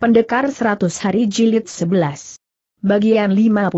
Pendekar 100 Hari Jilid 11. Bagian 51.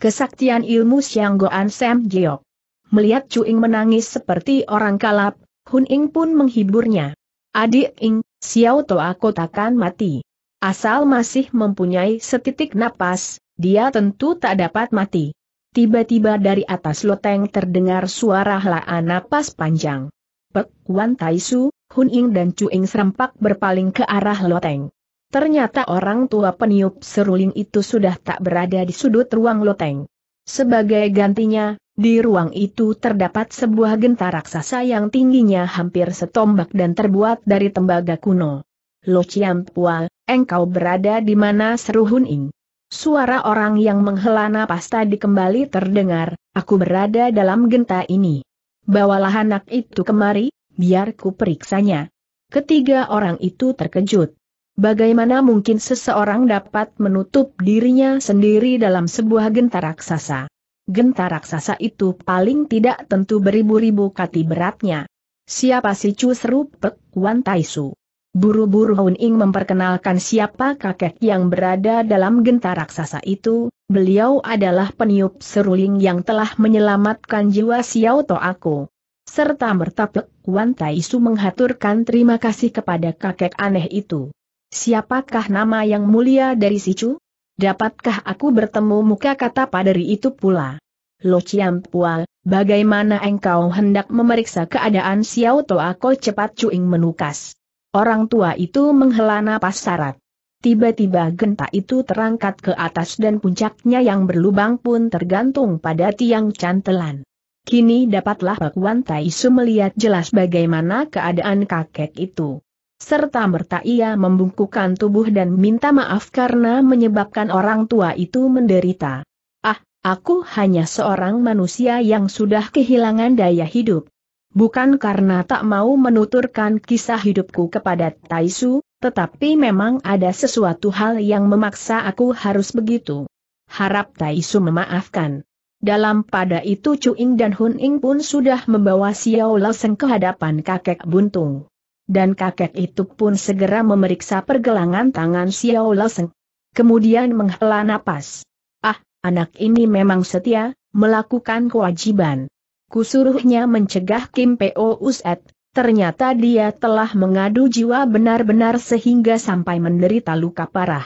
Kesaktian Ilmu Siang Goan Sam Giok Melihat Cuing menangis seperti orang kalap, Hun Ing pun menghiburnya. Adik Ing, Xiao aku takkan mati. Asal masih mempunyai setitik napas, dia tentu tak dapat mati. Tiba-tiba dari atas loteng terdengar suara helaan napas panjang. Pek Wan Taisu, Hun Ing dan Chu Ing serempak berpaling ke arah loteng. Ternyata orang tua peniup seruling itu sudah tak berada di sudut ruang loteng. Sebagai gantinya, di ruang itu terdapat sebuah genta raksasa yang tingginya hampir setombak dan terbuat dari tembaga kuno. Lo Ciampua, engkau berada di mana seru ing? Suara orang yang menghela napas tadi kembali terdengar, aku berada dalam genta ini. Bawalah anak itu kemari, biar ku periksanya. Ketiga orang itu terkejut. Bagaimana mungkin seseorang dapat menutup dirinya sendiri dalam sebuah genta raksasa? Genta raksasa itu paling tidak tentu beribu-ribu kati beratnya. Siapa si Chu seru Pek Wan Taisu? Buru-buru Hun Ing memperkenalkan siapa kakek yang berada dalam genta raksasa itu, beliau adalah peniup seruling yang telah menyelamatkan jiwa Xiao To aku. Serta merta Pek Wan Taisu menghaturkan terima kasih kepada kakek aneh itu. Siapakah nama yang mulia dari Sicu? Dapatkah aku bertemu muka kata paderi itu pula? Lo Chiam Pual, bagaimana engkau hendak memeriksa keadaan Xiao Toako cepat Cuing menukas. Orang tua itu menghela napas syarat. Tiba-tiba genta itu terangkat ke atas dan puncaknya yang berlubang pun tergantung pada tiang cantelan. Kini dapatlah Pakuan Taisu melihat jelas bagaimana keadaan kakek itu serta merta ia membungkukan tubuh dan minta maaf karena menyebabkan orang tua itu menderita. Ah, aku hanya seorang manusia yang sudah kehilangan daya hidup. Bukan karena tak mau menuturkan kisah hidupku kepada Taisu, tetapi memang ada sesuatu hal yang memaksa aku harus begitu. Harap Taisu memaafkan. Dalam pada itu Cuing dan Hun Ying pun sudah membawa Xiao Loseng ke hadapan kakek buntung dan kakek itu pun segera memeriksa pergelangan tangan Xiao Leseng. Kemudian menghela napas. Ah, anak ini memang setia, melakukan kewajiban. Kusuruhnya mencegah Kim Po Uset, ternyata dia telah mengadu jiwa benar-benar sehingga sampai menderita luka parah.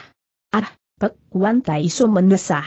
Ah, Pek Wan Taisu mendesah.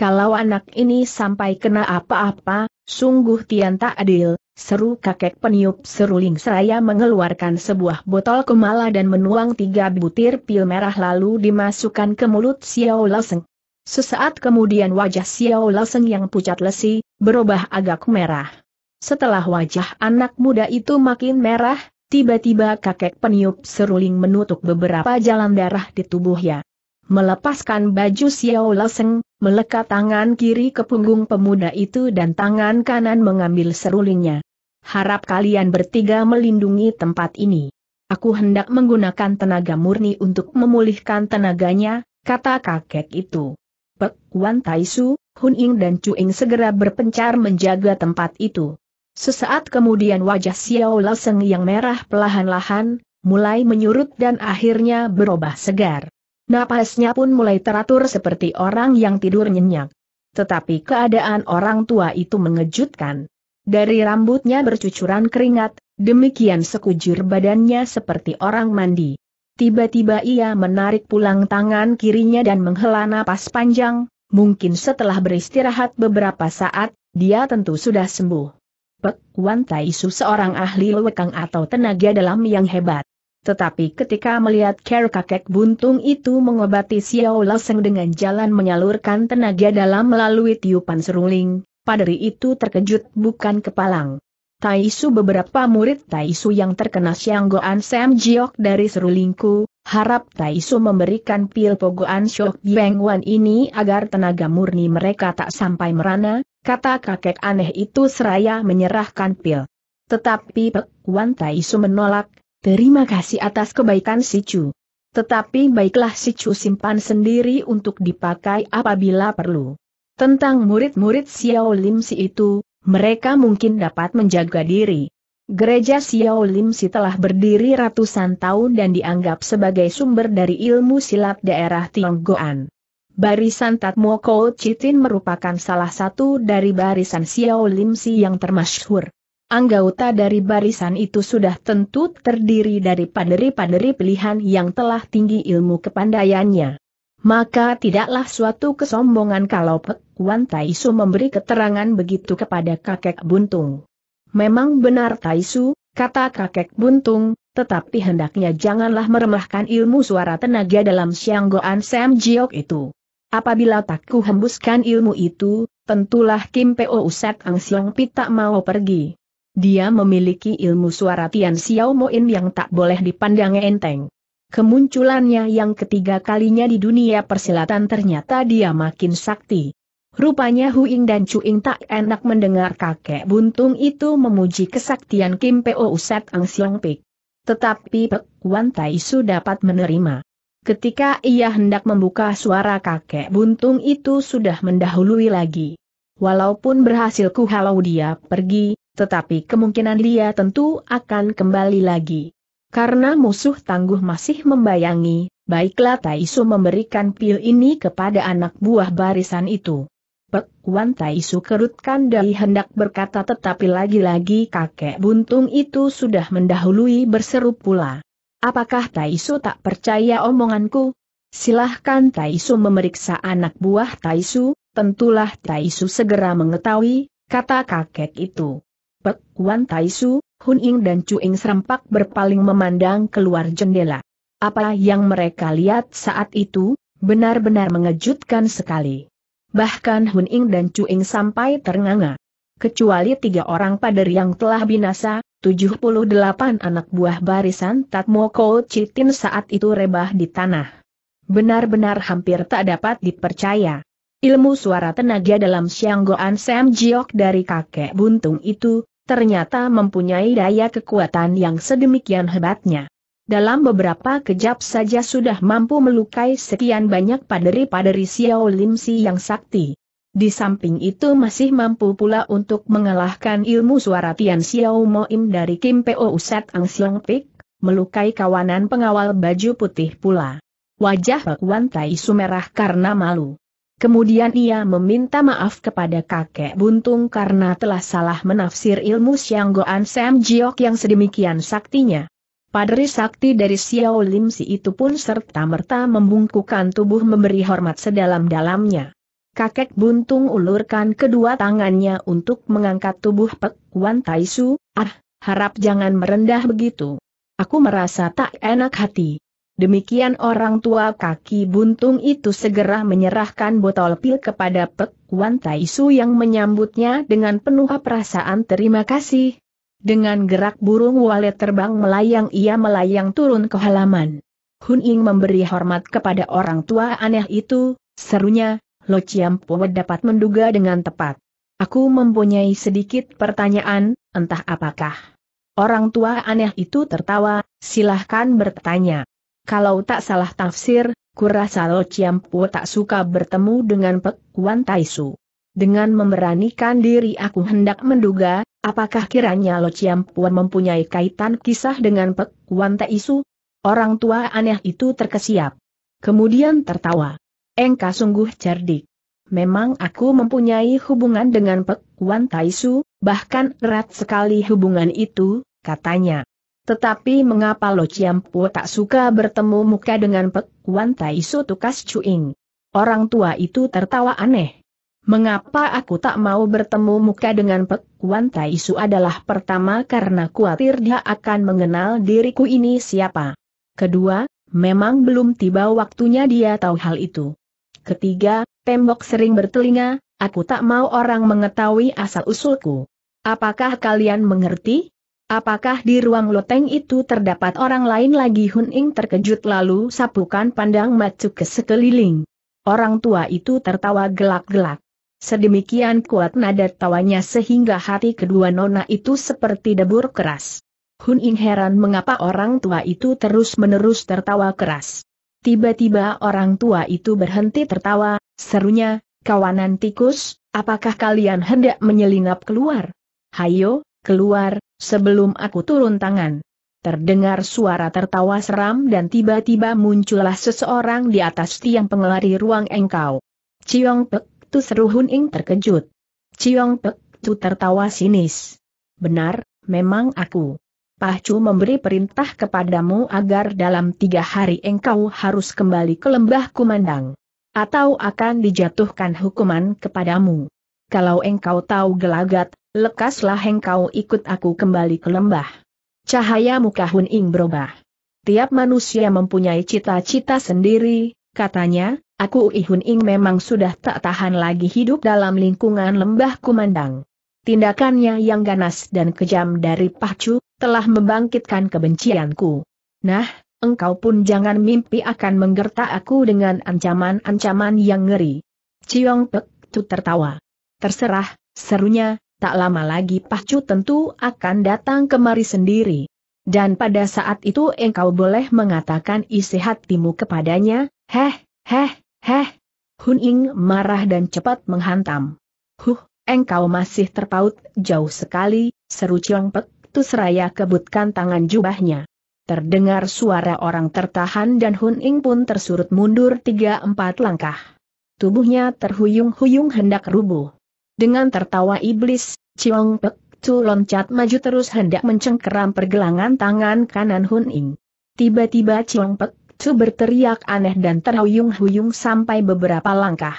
Kalau anak ini sampai kena apa-apa, sungguh tian tak adil, Seru kakek peniup seruling seraya mengeluarkan sebuah botol kemala dan menuang tiga butir pil merah lalu dimasukkan ke mulut Xiao Laseng. Sesaat kemudian wajah Xiao Laseng yang pucat lesi, berubah agak merah. Setelah wajah anak muda itu makin merah, tiba-tiba kakek peniup seruling menutup beberapa jalan darah di tubuhnya. Melepaskan baju Xiao Laseng, melekat tangan kiri ke punggung pemuda itu dan tangan kanan mengambil serulingnya harap kalian bertiga melindungi tempat ini. Aku hendak menggunakan tenaga murni untuk memulihkan tenaganya, kata kakek itu. Pek Wan Taisu, Hun Ying dan Chu Ying segera berpencar menjaga tempat itu. Sesaat kemudian wajah Xiao Laseng yang merah pelahan-lahan, mulai menyurut dan akhirnya berubah segar. Napasnya pun mulai teratur seperti orang yang tidur nyenyak. Tetapi keadaan orang tua itu mengejutkan. Dari rambutnya bercucuran keringat, demikian sekujur badannya seperti orang mandi. Tiba-tiba ia menarik pulang tangan kirinya dan menghela napas panjang, mungkin setelah beristirahat beberapa saat, dia tentu sudah sembuh. Pek Wan Taisu seorang ahli lewekang atau tenaga dalam yang hebat. Tetapi ketika melihat care kakek buntung itu mengobati Xiao Seng dengan jalan menyalurkan tenaga dalam melalui tiupan seruling, paderi itu terkejut bukan kepalang. Taisu beberapa murid Taisu yang terkena Sianggoan Sam Jiok dari serulingku, harap Taisu memberikan pil Pogoan Shok Beng Wan ini agar tenaga murni mereka tak sampai merana, kata kakek aneh itu seraya menyerahkan pil. Tetapi Pek Wan Taisu menolak, terima kasih atas kebaikan si Chu. Tetapi baiklah si Chu simpan sendiri untuk dipakai apabila perlu. Tentang murid-murid Xiao Lim Si itu, mereka mungkin dapat menjaga diri. Gereja Xiao Lim Si telah berdiri ratusan tahun dan dianggap sebagai sumber dari ilmu silat daerah Tionggoan. Barisan Tatmo Kou Chitin merupakan salah satu dari barisan Xiao Lim Si yang termasyhur. Anggota dari barisan itu sudah tentu terdiri dari paderi-paderi pilihan yang telah tinggi ilmu kepandaiannya maka tidaklah suatu kesombongan kalau Pek Wan Taisu memberi keterangan begitu kepada kakek Buntung. Memang benar Taisu, kata kakek Buntung, tetapi hendaknya janganlah meremehkan ilmu suara tenaga dalam Sianggoan Sam Jiok itu. Apabila takku hembuskan ilmu itu, tentulah Kim Po Uset Ang Siong tak mau pergi. Dia memiliki ilmu suara Tian Xiao Moin yang tak boleh dipandang enteng. Kemunculannya yang ketiga kalinya di dunia persilatan ternyata dia makin sakti. Rupanya Huing dan Cuing tak enak mendengar kakek buntung itu memuji kesaktian Kim Po Uset Ang Siang Pik. Tetapi Pek Wan Tai Su dapat menerima. Ketika ia hendak membuka suara kakek buntung itu sudah mendahului lagi. Walaupun berhasil kuhalau dia pergi, tetapi kemungkinan dia tentu akan kembali lagi. Karena musuh tangguh masih membayangi, baiklah Taisu memberikan pil ini kepada anak buah barisan itu. Pekuan Taisu kerutkan dari hendak berkata tetapi lagi-lagi kakek buntung itu sudah mendahului berseru pula. Apakah Taisu tak percaya omonganku? Silahkan Taisu memeriksa anak buah Taisu, tentulah Taisu segera mengetahui, kata kakek itu. Pek Kuan Su, Hun Ying dan Chu Ing serempak berpaling memandang keluar jendela. Apa yang mereka lihat saat itu, benar-benar mengejutkan sekali. Bahkan Hun Ying dan Chu Ing sampai ternganga. Kecuali tiga orang pader yang telah binasa, 78 anak buah barisan Tatmo Kouo Citin saat itu rebah di tanah. Benar-benar hampir tak dapat dipercaya. Ilmu suara tenaga dalam Sianggoan Sam Jiok dari kakek buntung itu, ternyata mempunyai daya kekuatan yang sedemikian hebatnya. Dalam beberapa kejap saja sudah mampu melukai sekian banyak paderi-paderi Xiao Lim Si yang sakti. Di samping itu masih mampu pula untuk mengalahkan ilmu suara Tian Xiao Moim dari Kim Po Uset Ang Siang Pik, melukai kawanan pengawal baju putih pula. Wajah Pak Wan Tai sumerah karena malu. Kemudian ia meminta maaf kepada kakek buntung karena telah salah menafsir ilmu Siang Goan Sam Jiok yang sedemikian saktinya. Padri sakti dari Xiao Lim Si itu pun serta-merta membungkukan tubuh memberi hormat sedalam-dalamnya. Kakek buntung ulurkan kedua tangannya untuk mengangkat tubuh Pek Wan Taisu, ah, harap jangan merendah begitu. Aku merasa tak enak hati. Demikian orang tua kaki buntung itu segera menyerahkan botol pil kepada Pek Wan Taisu yang menyambutnya dengan penuh perasaan terima kasih. Dengan gerak burung walet terbang melayang ia melayang turun ke halaman. Hun Ying memberi hormat kepada orang tua aneh itu, serunya, Lo Chiam Po dapat menduga dengan tepat. Aku mempunyai sedikit pertanyaan, entah apakah. Orang tua aneh itu tertawa, silahkan bertanya kalau tak salah tafsir, kurasa Lo Chiampu tak suka bertemu dengan Pek Kuan Taisu. Dengan memberanikan diri aku hendak menduga, apakah kiranya Lo Chiampu mempunyai kaitan kisah dengan Pek Kuan Taisu? Orang tua aneh itu terkesiap. Kemudian tertawa. Engkau sungguh cerdik. Memang aku mempunyai hubungan dengan Pek Kuan Taisu, bahkan erat sekali hubungan itu, katanya. Tetapi mengapa Lo Chiampu tak suka bertemu muka dengan Pek Wan Tai Su Tukas Cuing? Orang tua itu tertawa aneh. Mengapa aku tak mau bertemu muka dengan Pek Wan Tai Su adalah pertama karena khawatir dia akan mengenal diriku ini siapa. Kedua, memang belum tiba waktunya dia tahu hal itu. Ketiga, tembok sering bertelinga, aku tak mau orang mengetahui asal-usulku. Apakah kalian mengerti? Apakah di ruang loteng itu terdapat orang lain lagi Hun Ing terkejut lalu sapukan pandang macu ke sekeliling. Orang tua itu tertawa gelak-gelak. Sedemikian kuat nada tawanya sehingga hati kedua nona itu seperti debur keras. Hun Ing heran mengapa orang tua itu terus-menerus tertawa keras. Tiba-tiba orang tua itu berhenti tertawa, serunya, kawanan tikus, apakah kalian hendak menyelinap keluar? Hayo, keluar, Sebelum aku turun tangan, terdengar suara tertawa seram dan tiba-tiba muncullah seseorang di atas tiang pengelari ruang engkau. Ciong Pek Tu seru Hun Ing terkejut. Ciong Pek Tu tertawa sinis. Benar, memang aku. Pahcu memberi perintah kepadamu agar dalam tiga hari engkau harus kembali ke lembah kumandang. Atau akan dijatuhkan hukuman kepadamu kalau engkau tahu gelagat, lekaslah engkau ikut aku kembali ke lembah. Cahaya muka Hun Ing berubah. Tiap manusia mempunyai cita-cita sendiri, katanya, aku Hun Ing memang sudah tak tahan lagi hidup dalam lingkungan lembah kumandang. Tindakannya yang ganas dan kejam dari Pacu, telah membangkitkan kebencianku. Nah, engkau pun jangan mimpi akan menggertak aku dengan ancaman-ancaman yang ngeri. Ciong Pek Tu tertawa. Terserah, serunya, tak lama lagi Pacu tentu akan datang kemari sendiri. Dan pada saat itu engkau boleh mengatakan isi hatimu kepadanya, heh, heh, heh. Hun Ying marah dan cepat menghantam. Huh, engkau masih terpaut jauh sekali, seru Chiang Pek, tu seraya kebutkan tangan jubahnya. Terdengar suara orang tertahan dan Hun Ying pun tersurut mundur tiga empat langkah. Tubuhnya terhuyung-huyung hendak rubuh. Dengan tertawa iblis, Chiong Pek Tu loncat maju terus hendak mencengkeram pergelangan tangan kanan Hun Ing. Tiba-tiba Chiong Pek Tu berteriak aneh dan terhuyung-huyung sampai beberapa langkah.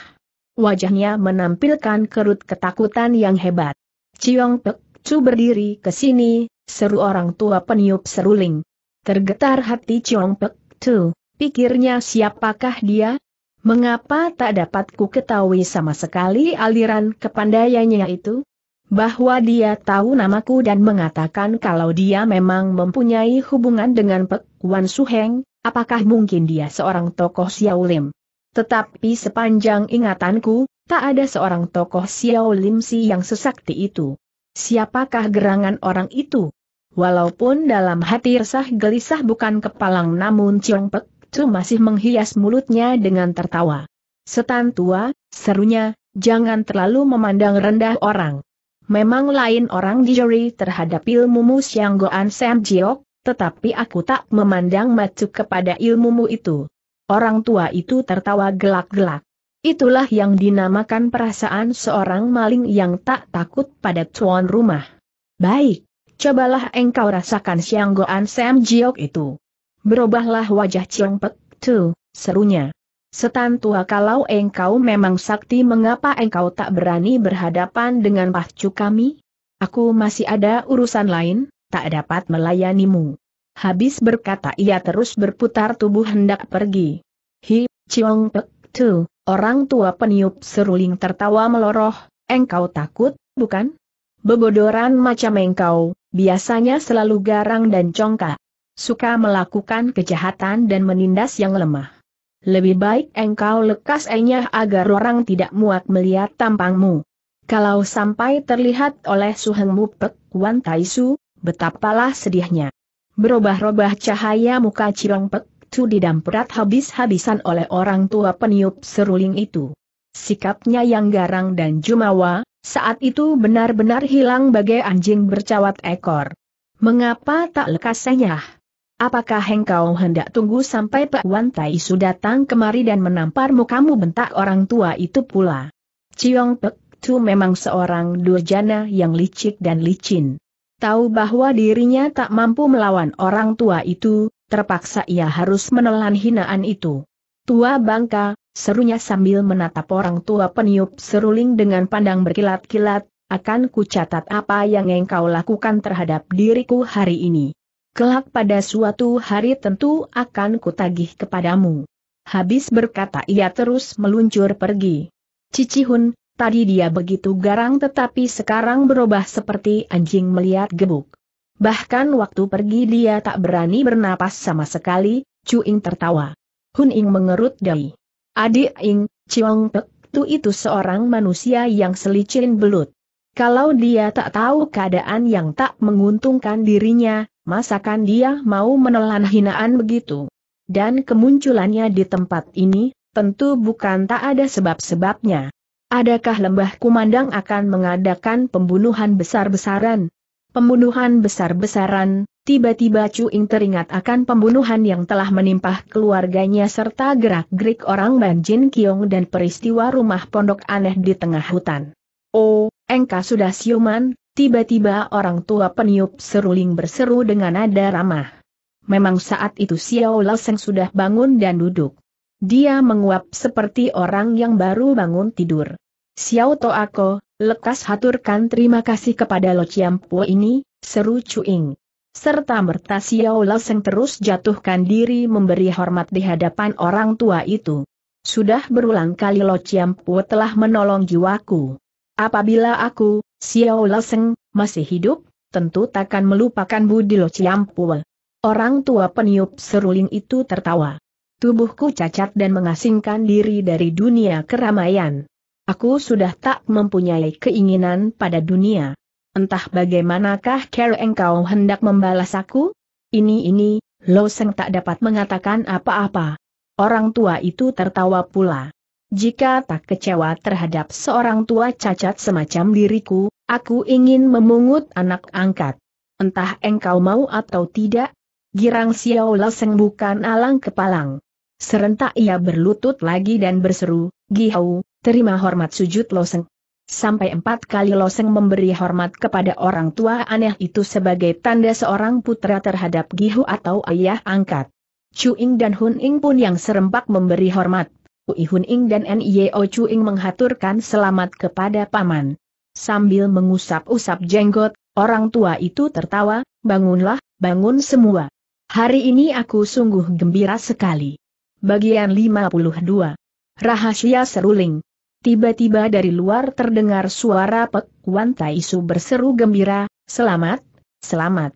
Wajahnya menampilkan kerut ketakutan yang hebat. Chiong Pek Tu berdiri ke sini, seru orang tua peniup seruling. Tergetar hati Chiong Pek Tu, pikirnya siapakah dia, Mengapa tak dapat ku ketahui sama sekali aliran kepandaiannya itu? Bahwa dia tahu namaku dan mengatakan kalau dia memang mempunyai hubungan dengan Pek Wan Suheng, apakah mungkin dia seorang tokoh Xiao Lim? Tetapi sepanjang ingatanku, tak ada seorang tokoh Xiao Lim si yang sesakti itu. Siapakah gerangan orang itu? Walaupun dalam hati resah gelisah bukan kepalang namun Ciong Pek itu masih menghias mulutnya dengan tertawa. Setan tua, serunya, jangan terlalu memandang rendah orang. Memang lain orang dijeri terhadap ilmumu Siang Goan Sam Jiok, tetapi aku tak memandang macuk kepada ilmumu itu. Orang tua itu tertawa gelak-gelak. Itulah yang dinamakan perasaan seorang maling yang tak takut pada tuan rumah. Baik, cobalah engkau rasakan siang goan Sam Jiok itu. Berubahlah wajah Chiong Pek Tu, serunya. Setan tua kalau engkau memang sakti mengapa engkau tak berani berhadapan dengan pacu kami? Aku masih ada urusan lain, tak dapat melayanimu. Habis berkata ia terus berputar tubuh hendak pergi. Hi, Chiong Pek Tu, orang tua peniup seruling tertawa meloroh, engkau takut, bukan? Bebodoran macam engkau, biasanya selalu garang dan congkak suka melakukan kejahatan dan menindas yang lemah. Lebih baik engkau lekas enyah agar orang tidak muak melihat tampangmu. Kalau sampai terlihat oleh Suheng Kuan Wan Taisu, betapalah sedihnya. Berubah-ubah cahaya muka Cirong Pek Tu didamperat habis-habisan oleh orang tua peniup seruling itu. Sikapnya yang garang dan jumawa, saat itu benar-benar hilang bagai anjing bercawat ekor. Mengapa tak lekas enyah? Apakah engkau hendak tunggu sampai Pak Wan Tai Su datang kemari dan menamparmu kamu bentak orang tua itu pula? Ciong Pek Tu memang seorang durjana yang licik dan licin. Tahu bahwa dirinya tak mampu melawan orang tua itu, terpaksa ia harus menelan hinaan itu. Tua bangka, serunya sambil menatap orang tua peniup seruling dengan pandang berkilat-kilat, akan kucatat apa yang engkau lakukan terhadap diriku hari ini. Kelak pada suatu hari tentu akan kutagih kepadamu. Habis berkata ia terus meluncur pergi. Cici Hun, tadi dia begitu garang tetapi sekarang berubah seperti anjing melihat gebuk. Bahkan waktu pergi dia tak berani bernapas sama sekali, Chu Ying tertawa. Hun Ying mengerut dai. Adik Ing, Ciong Pek Tu itu seorang manusia yang selicin belut. Kalau dia tak tahu keadaan yang tak menguntungkan dirinya, Masakan dia mau menelan hinaan begitu? Dan kemunculannya di tempat ini, tentu bukan tak ada sebab-sebabnya. Adakah lembah kumandang akan mengadakan pembunuhan besar-besaran? Pembunuhan besar-besaran, tiba-tiba Cuing teringat akan pembunuhan yang telah menimpa keluarganya serta gerak-gerik orang Banjin Kiong dan peristiwa rumah pondok aneh di tengah hutan. Oh, engkau sudah siuman, Tiba-tiba orang tua peniup seruling berseru dengan nada ramah. Memang saat itu Xiao Laoseng sudah bangun dan duduk. Dia menguap seperti orang yang baru bangun tidur. Xiao Toako, lekas haturkan terima kasih kepada Lo Po ini, seru Cuing. Serta merta Xiao Laoseng terus jatuhkan diri memberi hormat di hadapan orang tua itu. Sudah berulang kali Lo Po telah menolong jiwaku. Apabila aku, Xiao Leseng, masih hidup, tentu takkan melupakan Budi Budilo Ciampua. Orang tua peniup seruling itu tertawa. Tubuhku cacat dan mengasingkan diri dari dunia keramaian. Aku sudah tak mempunyai keinginan pada dunia. Entah bagaimanakah care engkau hendak membalas aku? Ini ini, Seng tak dapat mengatakan apa-apa. Orang tua itu tertawa pula. Jika tak kecewa terhadap seorang tua cacat semacam diriku, Aku ingin memungut anak angkat. Entah engkau mau atau tidak, girang Xiao Leseng bukan alang kepalang. Serentak ia berlutut lagi dan berseru, Gihau, terima hormat sujud Loseng. Sampai empat kali Loseng memberi hormat kepada orang tua aneh itu sebagai tanda seorang putra terhadap Gihu atau ayah angkat. Chu Ying dan Hun Huning pun yang serempak memberi hormat. Ui Ying dan Nio Chuing menghaturkan selamat kepada paman. Sambil mengusap-usap jenggot, orang tua itu tertawa, bangunlah, bangun semua. Hari ini aku sungguh gembira sekali. Bagian 52. Rahasia Seruling Tiba-tiba dari luar terdengar suara Pek Wan Taisu berseru gembira, selamat, selamat.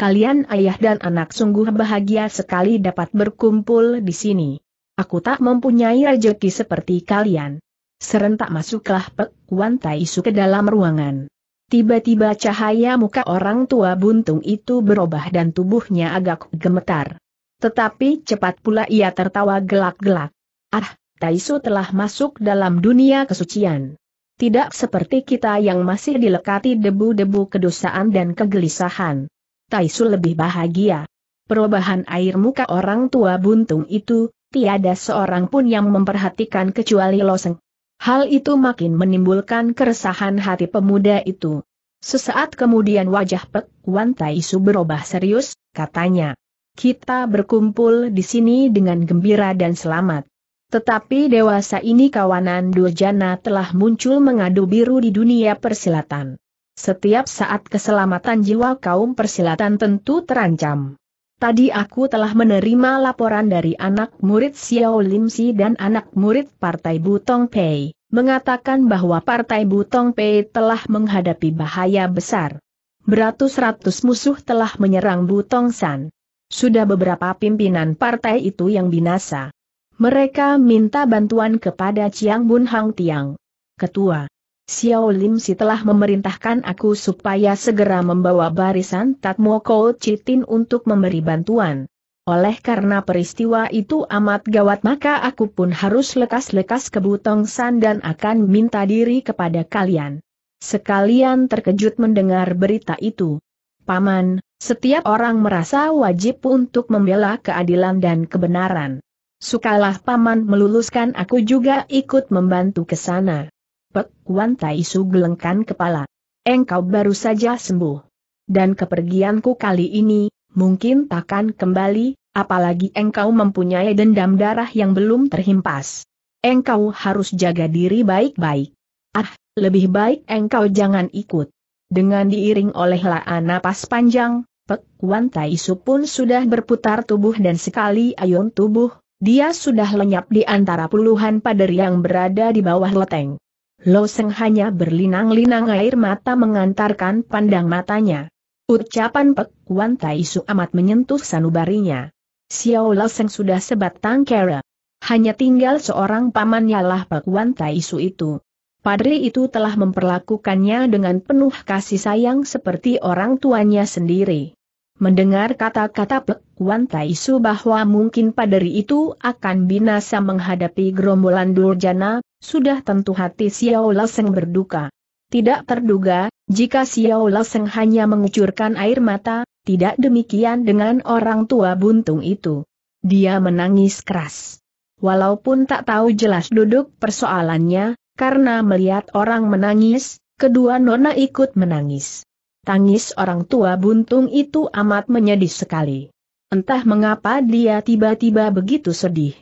Kalian ayah dan anak sungguh bahagia sekali dapat berkumpul di sini. Aku tak mempunyai rejeki seperti kalian. Serentak masuklah Pek Kuan Tai Su ke dalam ruangan. Tiba-tiba cahaya muka orang tua buntung itu berubah dan tubuhnya agak gemetar. Tetapi cepat pula ia tertawa gelak-gelak. Ah, Taisu telah masuk dalam dunia kesucian. Tidak seperti kita yang masih dilekati debu-debu kedosaan dan kegelisahan. Taisu lebih bahagia. Perubahan air muka orang tua buntung itu, tiada seorang pun yang memperhatikan kecuali Loseng. Hal itu makin menimbulkan keresahan hati pemuda itu. Sesaat kemudian wajah Pek Wan Tai Su berubah serius, katanya. Kita berkumpul di sini dengan gembira dan selamat. Tetapi dewasa ini kawanan Durjana telah muncul mengadu biru di dunia persilatan. Setiap saat keselamatan jiwa kaum persilatan tentu terancam. Tadi aku telah menerima laporan dari anak murid Xiao Lim Si dan anak murid Partai Butong Pei, mengatakan bahwa Partai Butong Pei telah menghadapi bahaya besar. Beratus-ratus musuh telah menyerang Butong San. Sudah beberapa pimpinan partai itu yang binasa. Mereka minta bantuan kepada Chiang Bun Hang Tiang. Ketua Xiao Lim Si telah memerintahkan aku supaya segera membawa barisan Tatmo Kouo Chitin untuk memberi bantuan. Oleh karena peristiwa itu amat gawat maka aku pun harus lekas-lekas ke Butong San dan akan minta diri kepada kalian. Sekalian terkejut mendengar berita itu. Paman, setiap orang merasa wajib untuk membela keadilan dan kebenaran. Sukalah Paman meluluskan aku juga ikut membantu ke sana. Pek Wan Tai Su gelengkan kepala. Engkau baru saja sembuh. Dan kepergianku kali ini, mungkin takkan kembali, apalagi engkau mempunyai dendam darah yang belum terhimpas. Engkau harus jaga diri baik-baik. Ah, lebih baik engkau jangan ikut. Dengan diiring oleh laa napas panjang, Pek Wan Tai Su pun sudah berputar tubuh dan sekali ayun tubuh, dia sudah lenyap di antara puluhan pader yang berada di bawah loteng. Seng hanya berlinang-linang air mata mengantarkan pandang matanya. Ucapan Pek Kuan Tai Su amat menyentuh sanubarinya. Xiao Seng sudah sebatang kera. Hanya tinggal seorang pamannya lah Pek Kuan Tai Su itu. Padri itu telah memperlakukannya dengan penuh kasih sayang seperti orang tuanya sendiri. Mendengar kata-kata Pek Kuan Tai Su bahwa mungkin padri itu akan binasa menghadapi gerombolan Durjana, sudah tentu hati Xiao Leseng berduka. Tidak terduga, jika Xiao Leseng hanya mengucurkan air mata, tidak demikian dengan orang tua buntung itu. Dia menangis keras. Walaupun tak tahu jelas duduk persoalannya, karena melihat orang menangis, kedua nona ikut menangis. Tangis orang tua buntung itu amat menyedih sekali. Entah mengapa dia tiba-tiba begitu sedih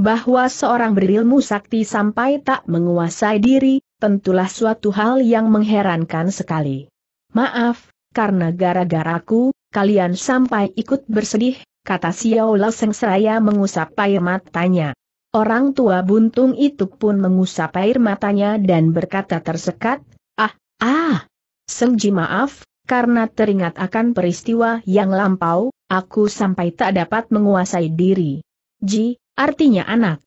bahwa seorang berilmu sakti sampai tak menguasai diri, tentulah suatu hal yang mengherankan sekali. Maaf, karena gara-garaku, kalian sampai ikut bersedih, kata Xiao Laseng seraya mengusap air matanya. Orang tua buntung itu pun mengusap air matanya dan berkata tersekat, ah, ah, Sengji maaf, karena teringat akan peristiwa yang lampau, aku sampai tak dapat menguasai diri. Ji, artinya anak.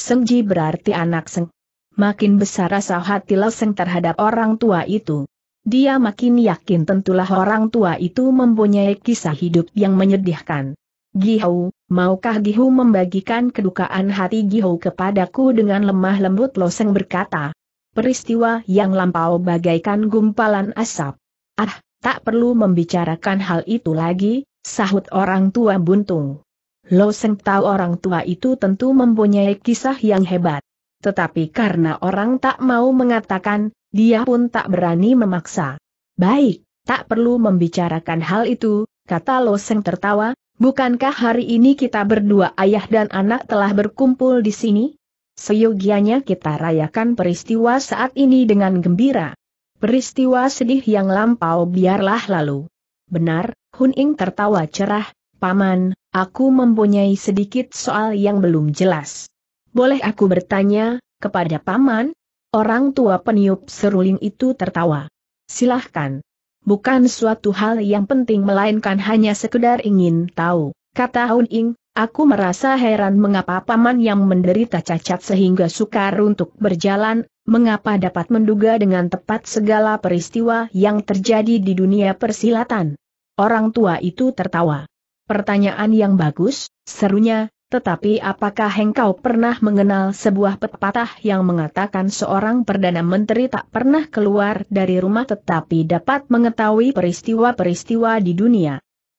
Sengji berarti anak Seng. Makin besar rasa hati Leseng terhadap orang tua itu. Dia makin yakin tentulah orang tua itu mempunyai kisah hidup yang menyedihkan. Gihau, maukah Gihau membagikan kedukaan hati Gihau kepadaku dengan lemah lembut Loseng berkata. Peristiwa yang lampau bagaikan gumpalan asap. Ah, tak perlu membicarakan hal itu lagi, sahut orang tua buntung. Lo Seng tahu orang tua itu tentu mempunyai kisah yang hebat. Tetapi karena orang tak mau mengatakan, dia pun tak berani memaksa. Baik, tak perlu membicarakan hal itu, kata Lo Seng tertawa, bukankah hari ini kita berdua ayah dan anak telah berkumpul di sini? Seyogianya kita rayakan peristiwa saat ini dengan gembira. Peristiwa sedih yang lampau biarlah lalu. Benar, Hun Ing tertawa cerah, Paman, Aku mempunyai sedikit soal yang belum jelas. Boleh aku bertanya, kepada Paman? Orang tua peniup seruling itu tertawa. Silahkan. Bukan suatu hal yang penting melainkan hanya sekedar ingin tahu, kata Hun Ing, aku merasa heran mengapa Paman yang menderita cacat sehingga sukar untuk berjalan, mengapa dapat menduga dengan tepat segala peristiwa yang terjadi di dunia persilatan? Orang tua itu tertawa. Pertanyaan yang bagus, serunya, tetapi apakah engkau pernah mengenal sebuah pepatah yang mengatakan seorang Perdana Menteri tak pernah keluar dari rumah tetapi dapat mengetahui peristiwa-peristiwa di dunia?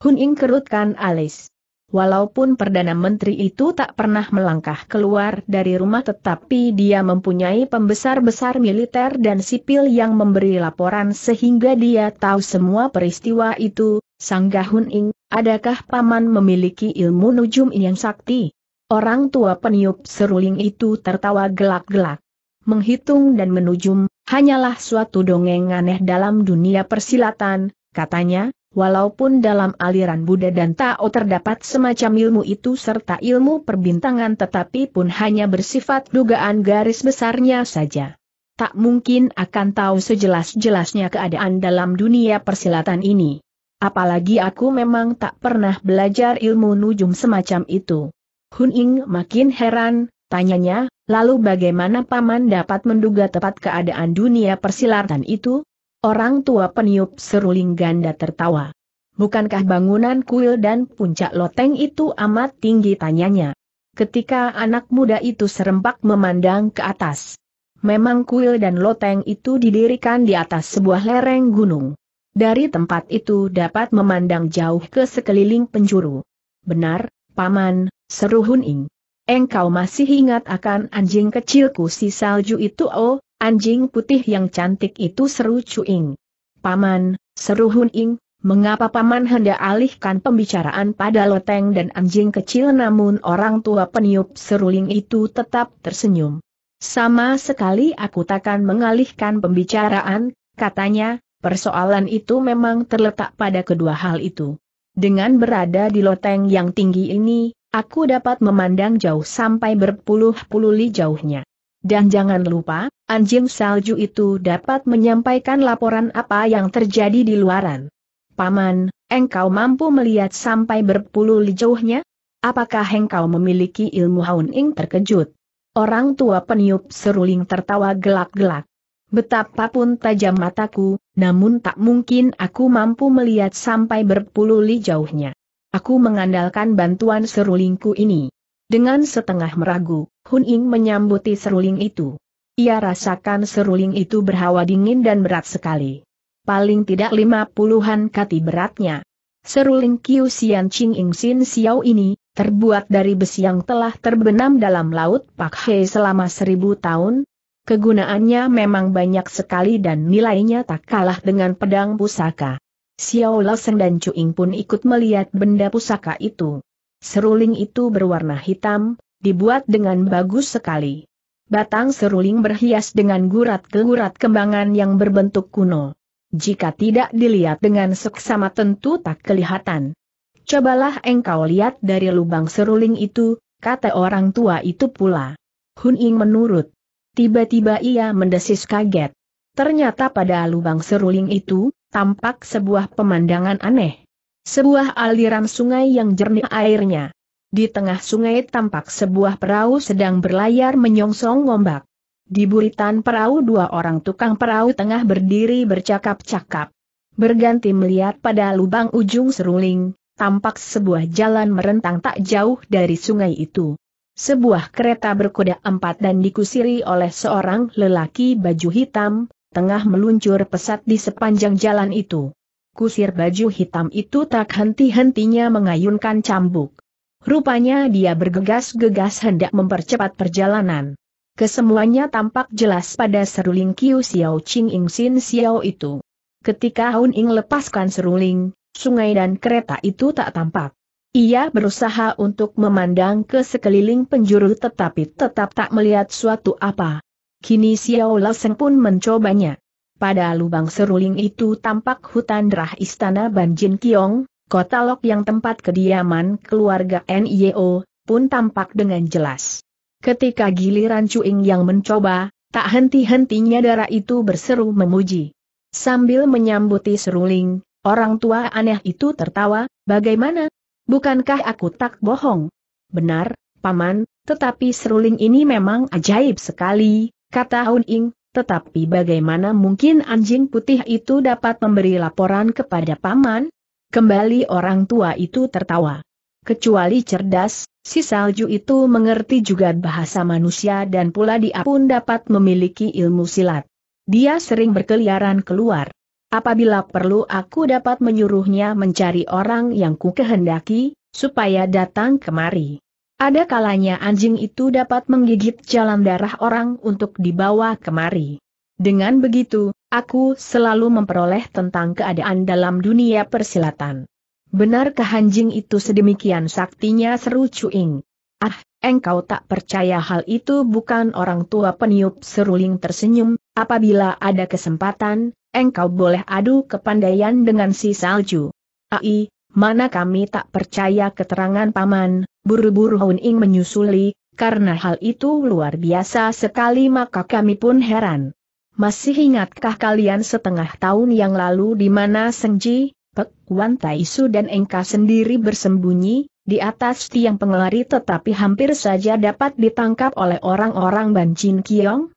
Hun Ing kerutkan alis. Walaupun Perdana Menteri itu tak pernah melangkah keluar dari rumah tetapi dia mempunyai pembesar-besar militer dan sipil yang memberi laporan sehingga dia tahu semua peristiwa itu, Sanggah Hun Ing, Adakah paman memiliki ilmu nujum yang sakti? Orang tua peniup seruling itu tertawa gelak-gelak. Menghitung dan menujum, hanyalah suatu dongeng aneh dalam dunia persilatan, katanya, walaupun dalam aliran Buddha dan Tao terdapat semacam ilmu itu serta ilmu perbintangan tetapi pun hanya bersifat dugaan garis besarnya saja. Tak mungkin akan tahu sejelas-jelasnya keadaan dalam dunia persilatan ini. Apalagi aku memang tak pernah belajar ilmu nujum semacam itu. Hun Ying makin heran, tanyanya, lalu bagaimana paman dapat menduga tepat keadaan dunia persilatan itu? Orang tua peniup seruling ganda tertawa. Bukankah bangunan kuil dan puncak loteng itu amat tinggi tanyanya? Ketika anak muda itu serempak memandang ke atas. Memang kuil dan loteng itu didirikan di atas sebuah lereng gunung. Dari tempat itu dapat memandang jauh ke sekeliling penjuru. Benar, Paman, seru Huning. Engkau masih ingat akan anjing kecilku si salju itu oh, anjing putih yang cantik itu seru Cuing. Paman, seru Huning, mengapa Paman hendak alihkan pembicaraan pada loteng dan anjing kecil namun orang tua peniup seruling itu tetap tersenyum. Sama sekali aku takkan mengalihkan pembicaraan, katanya, Persoalan itu memang terletak pada kedua hal itu. Dengan berada di loteng yang tinggi ini, aku dapat memandang jauh sampai berpuluh-puluh li jauhnya. Dan jangan lupa, anjing salju itu dapat menyampaikan laporan apa yang terjadi di luaran. Paman, engkau mampu melihat sampai berpuluh li jauhnya? Apakah engkau memiliki ilmu Haun Ing terkejut? Orang tua peniup seruling tertawa gelak-gelak. Betapapun tajam mataku, namun tak mungkin aku mampu melihat sampai berpuluh li jauhnya. Aku mengandalkan bantuan serulingku ini. Dengan setengah meragu, Hun Ying menyambuti seruling itu. Ia rasakan seruling itu berhawa dingin dan berat sekali. Paling tidak lima puluhan kati beratnya. Seruling Kiu Xian Ching Ing Xin Xiao ini, terbuat dari besi yang telah terbenam dalam laut Pak He selama seribu tahun, Kegunaannya memang banyak sekali dan nilainya tak kalah dengan pedang pusaka. Xiao Lesen dan Ying pun ikut melihat benda pusaka itu. Seruling itu berwarna hitam, dibuat dengan bagus sekali. Batang seruling berhias dengan gurat-gurat kembangan yang berbentuk kuno. Jika tidak dilihat dengan seksama tentu tak kelihatan. Cobalah engkau lihat dari lubang seruling itu, kata orang tua itu pula. Hun Ying menurut Tiba-tiba ia mendesis kaget. Ternyata pada lubang seruling itu, tampak sebuah pemandangan aneh. Sebuah aliran sungai yang jernih airnya. Di tengah sungai tampak sebuah perahu sedang berlayar menyongsong ombak. Di buritan perahu dua orang tukang perahu tengah berdiri bercakap-cakap. Berganti melihat pada lubang ujung seruling, tampak sebuah jalan merentang tak jauh dari sungai itu. Sebuah kereta berkuda empat dan dikusiri oleh seorang lelaki baju hitam, tengah meluncur pesat di sepanjang jalan itu. Kusir baju hitam itu tak henti-hentinya mengayunkan cambuk. Rupanya dia bergegas-gegas hendak mempercepat perjalanan. Kesemuanya tampak jelas pada seruling Kiu Xiao Ching Ing Sin Xiao itu. Ketika Hun Ing lepaskan seruling, sungai dan kereta itu tak tampak. Ia berusaha untuk memandang ke sekeliling penjuru tetapi tetap tak melihat suatu apa. Kini Xiao Laseng pun mencobanya. Pada lubang seruling itu tampak hutan derah istana Banjin Kiong, kota Lok yang tempat kediaman keluarga NIO, pun tampak dengan jelas. Ketika giliran Cuing yang mencoba, tak henti-hentinya darah itu berseru memuji. Sambil menyambuti seruling, orang tua aneh itu tertawa, bagaimana, bukankah aku tak bohong? Benar, Paman, tetapi seruling ini memang ajaib sekali, kata Hun Ing, tetapi bagaimana mungkin anjing putih itu dapat memberi laporan kepada Paman? Kembali orang tua itu tertawa. Kecuali cerdas, si salju itu mengerti juga bahasa manusia dan pula dia pun dapat memiliki ilmu silat. Dia sering berkeliaran keluar. Apabila perlu aku dapat menyuruhnya mencari orang yang ku kehendaki, supaya datang kemari. Ada kalanya anjing itu dapat menggigit jalan darah orang untuk dibawa kemari. Dengan begitu, aku selalu memperoleh tentang keadaan dalam dunia persilatan. Benarkah anjing itu sedemikian saktinya seru cuing? Ah, engkau tak percaya hal itu bukan orang tua peniup seruling tersenyum, apabila ada kesempatan, engkau boleh adu kepandaian dengan si salju. Ai, mana kami tak percaya keterangan paman, buru-buru Hun Ing menyusuli, karena hal itu luar biasa sekali maka kami pun heran. Masih ingatkah kalian setengah tahun yang lalu di mana Sengji, Pek Wan Taisu dan Engka sendiri bersembunyi, di atas tiang pengelari tetapi hampir saja dapat ditangkap oleh orang-orang Ban Jin Kiong?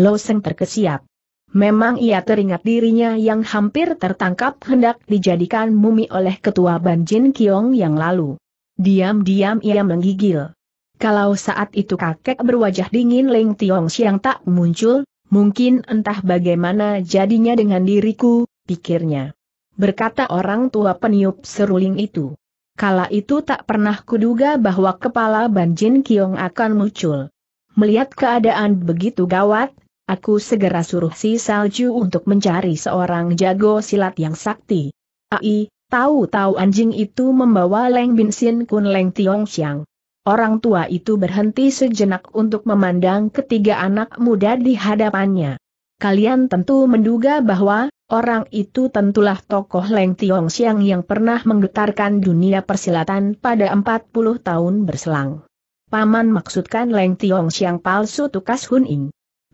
Lo Seng terkesiap. Memang ia teringat dirinya yang hampir tertangkap hendak dijadikan mumi oleh ketua Banjin Kiong yang lalu. Diam-diam ia menggigil. Kalau saat itu kakek berwajah dingin Leng Tiong Siang tak muncul, mungkin entah bagaimana jadinya dengan diriku, pikirnya. Berkata orang tua peniup seruling itu. Kala itu tak pernah kuduga bahwa kepala Banjin Kiong akan muncul. Melihat keadaan begitu gawat, Aku segera suruh si salju untuk mencari seorang jago silat yang sakti. Ai, tahu-tahu anjing itu membawa Leng Bin Sin Kun Leng Tiong Xiang. Orang tua itu berhenti sejenak untuk memandang ketiga anak muda di hadapannya. Kalian tentu menduga bahwa Orang itu tentulah tokoh Leng Tiong Xiang yang pernah menggetarkan dunia persilatan pada 40 tahun berselang. Paman maksudkan Leng Tiong Xiang palsu tukas Hun Ing.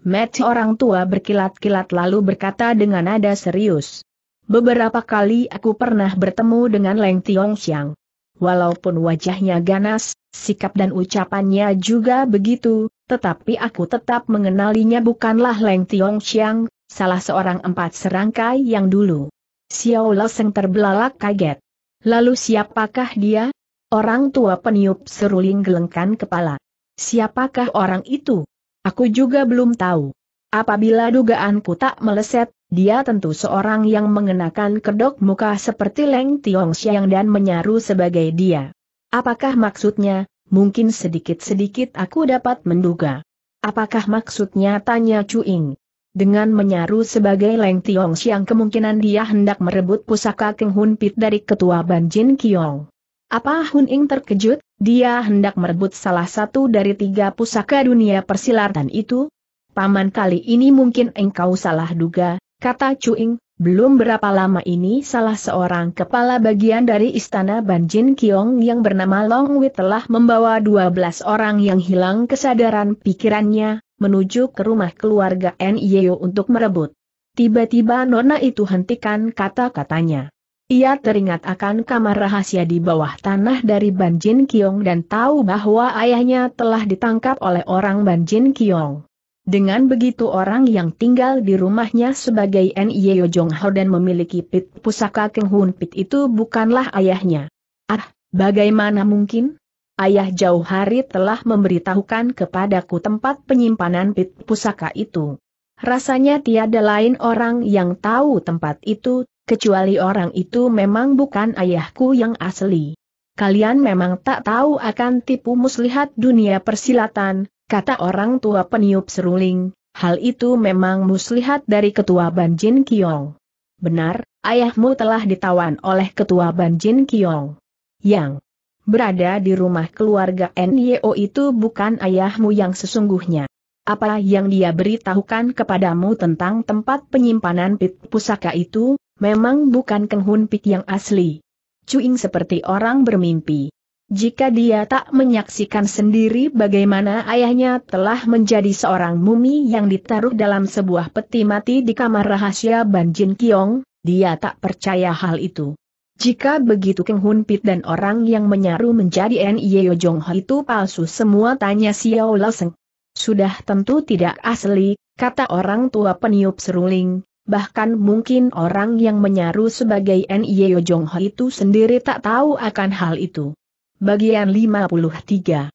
Mati orang tua berkilat-kilat lalu berkata dengan nada serius. Beberapa kali aku pernah bertemu dengan Leng Tiong Xiang. Walaupun wajahnya ganas, sikap dan ucapannya juga begitu, tetapi aku tetap mengenalinya bukanlah Leng Tiong Xiang, salah seorang empat serangkai yang dulu. Xiao Leseng terbelalak kaget. Lalu siapakah dia? Orang tua peniup seruling gelengkan kepala. Siapakah orang itu? Aku juga belum tahu. Apabila dugaanku tak meleset, dia tentu seorang yang mengenakan kedok muka seperti Leng Tiong Xiang dan menyaru sebagai dia. Apakah maksudnya, mungkin sedikit-sedikit aku dapat menduga. Apakah maksudnya tanya Chu Ying. Dengan menyaru sebagai Leng Tiong Xiang kemungkinan dia hendak merebut pusaka Keng Hun Pit dari ketua Ban Jin Kiong. Apa Hun Ing terkejut, dia hendak merebut salah satu dari tiga pusaka dunia persilatan itu? Paman kali ini mungkin engkau salah duga, kata Ing, belum berapa lama ini salah seorang kepala bagian dari istana Banjin Kiong yang bernama Long Wei telah membawa 12 orang yang hilang kesadaran pikirannya, menuju ke rumah keluarga N.I.O. untuk merebut. Tiba-tiba Nona itu hentikan kata-katanya. Ia teringat akan kamar rahasia di bawah tanah dari Banjin Kiong dan tahu bahwa ayahnya telah ditangkap oleh orang Banjin Kiong. Dengan begitu orang yang tinggal di rumahnya sebagai N.Y.O. Jong Ho dan memiliki pit pusaka Keng Hun Pit itu bukanlah ayahnya. Ah, bagaimana mungkin? Ayah jauh hari telah memberitahukan kepadaku tempat penyimpanan pit pusaka itu. Rasanya tiada lain orang yang tahu tempat itu kecuali orang itu memang bukan ayahku yang asli. Kalian memang tak tahu akan tipu muslihat dunia persilatan, kata orang tua peniup seruling, hal itu memang muslihat dari ketua Banjin Kiong. Benar, ayahmu telah ditawan oleh ketua Banjin Kiong. Yang berada di rumah keluarga NYO itu bukan ayahmu yang sesungguhnya. Apa yang dia beritahukan kepadamu tentang tempat penyimpanan pit pusaka itu, memang bukan Keng Hun Pik yang asli. Cuing seperti orang bermimpi. Jika dia tak menyaksikan sendiri bagaimana ayahnya telah menjadi seorang mumi yang ditaruh dalam sebuah peti mati di kamar rahasia Ban jin Kiong, dia tak percaya hal itu. Jika begitu Keng Hun Pit dan orang yang menyaru menjadi Nyeo Jong Ho itu palsu semua tanya Xiao Laseng. Sudah tentu tidak asli, kata orang tua peniup seruling, bahkan mungkin orang yang menyaru sebagai Nyeo Jong Ho itu sendiri tak tahu akan hal itu. Bagian 53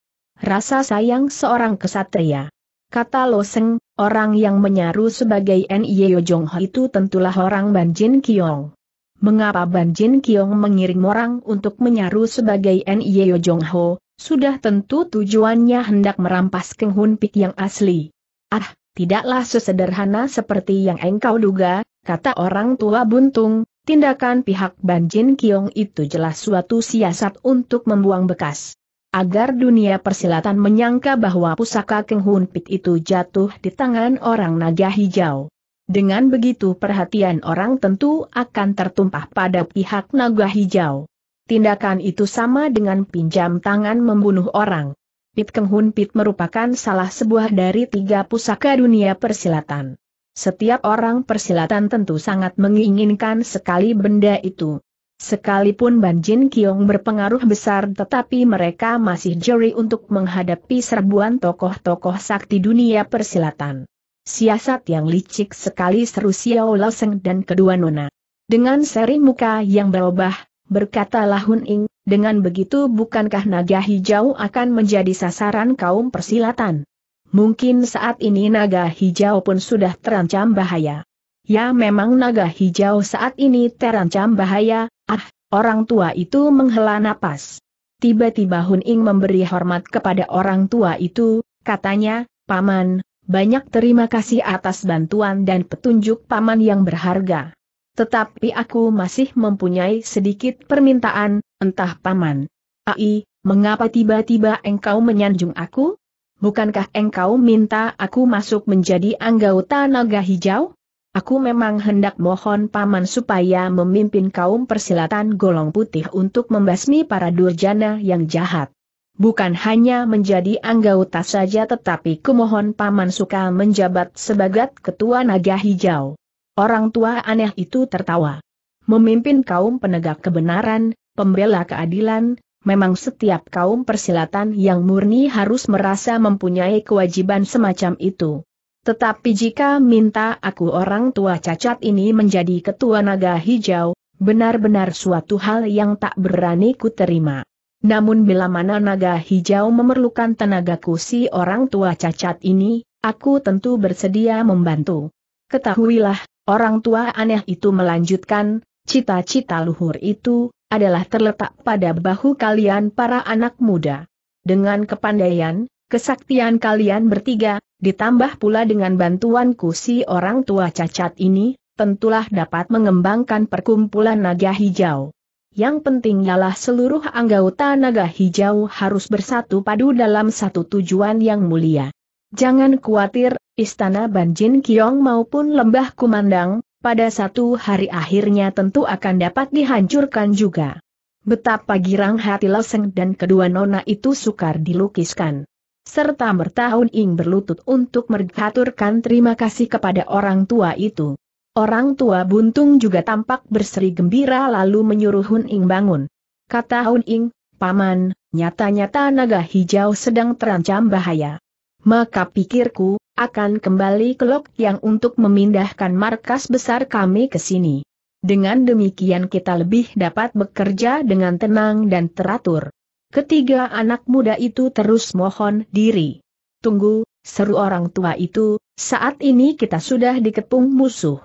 Rasa sayang seorang kesatria Kata Loseng, orang yang menyaru sebagai Nyeo Jong Ho itu tentulah orang Banjin Kiong. Mengapa Banjin Kiong mengirim orang untuk menyaru sebagai Nyeo Jong Ho, sudah tentu tujuannya hendak merampas Keng Hun Pik yang asli. Ah, tidaklah sesederhana seperti yang engkau duga, kata orang tua buntung, tindakan pihak Banjin Kiong itu jelas suatu siasat untuk membuang bekas. Agar dunia persilatan menyangka bahwa pusaka Keng Hun Pit itu jatuh di tangan orang naga hijau. Dengan begitu perhatian orang tentu akan tertumpah pada pihak naga hijau. Tindakan itu sama dengan pinjam tangan membunuh orang. Pit Keng Hun Pit merupakan salah sebuah dari tiga pusaka dunia persilatan. Setiap orang persilatan tentu sangat menginginkan sekali benda itu. Sekalipun Ban Jin Kiong berpengaruh besar tetapi mereka masih jeri untuk menghadapi serbuan tokoh-tokoh sakti dunia persilatan. Siasat yang licik sekali seru Xiao Lao Seng dan kedua nona. Dengan seri muka yang berubah, berkatalah Hun Ing, dengan begitu bukankah naga hijau akan menjadi sasaran kaum persilatan? Mungkin saat ini naga hijau pun sudah terancam bahaya. Ya memang naga hijau saat ini terancam bahaya, ah, orang tua itu menghela napas. Tiba-tiba Hun Ing memberi hormat kepada orang tua itu, katanya, Paman, banyak terima kasih atas bantuan dan petunjuk Paman yang berharga. Tetapi aku masih mempunyai sedikit permintaan, entah paman. Ai, mengapa tiba-tiba engkau menyanjung aku? Bukankah engkau minta aku masuk menjadi anggota naga hijau? Aku memang hendak mohon paman supaya memimpin kaum persilatan golong putih untuk membasmi para durjana yang jahat. Bukan hanya menjadi anggota saja tetapi kumohon Paman suka menjabat sebagai ketua naga hijau. Orang tua aneh itu tertawa. Memimpin kaum penegak kebenaran, pembela keadilan, memang setiap kaum persilatan yang murni harus merasa mempunyai kewajiban semacam itu. Tetapi jika minta aku orang tua cacat ini menjadi ketua naga hijau, benar-benar suatu hal yang tak berani ku terima. Namun bila mana naga hijau memerlukan tenagaku si orang tua cacat ini, aku tentu bersedia membantu. Ketahuilah, Orang tua aneh itu melanjutkan, cita-cita luhur itu, adalah terletak pada bahu kalian para anak muda. Dengan kepandaian, kesaktian kalian bertiga, ditambah pula dengan bantuan kusi orang tua cacat ini, tentulah dapat mengembangkan perkumpulan naga hijau. Yang penting ialah seluruh anggota naga hijau harus bersatu padu dalam satu tujuan yang mulia. Jangan khawatir, Istana Banjin Kiong maupun Lembah Kumandang, pada satu hari akhirnya tentu akan dapat dihancurkan juga. Betapa girang hati Leseng dan kedua nona itu sukar dilukiskan. Serta bertahun ing berlutut untuk mergaturkan terima kasih kepada orang tua itu. Orang tua buntung juga tampak berseri gembira lalu menyuruh Hun Ing bangun. Kata Hun Ing, Paman, nyata-nyata naga hijau sedang terancam bahaya maka pikirku, akan kembali ke lok yang untuk memindahkan markas besar kami ke sini. Dengan demikian kita lebih dapat bekerja dengan tenang dan teratur. Ketiga anak muda itu terus mohon diri. Tunggu, seru orang tua itu, saat ini kita sudah dikepung musuh.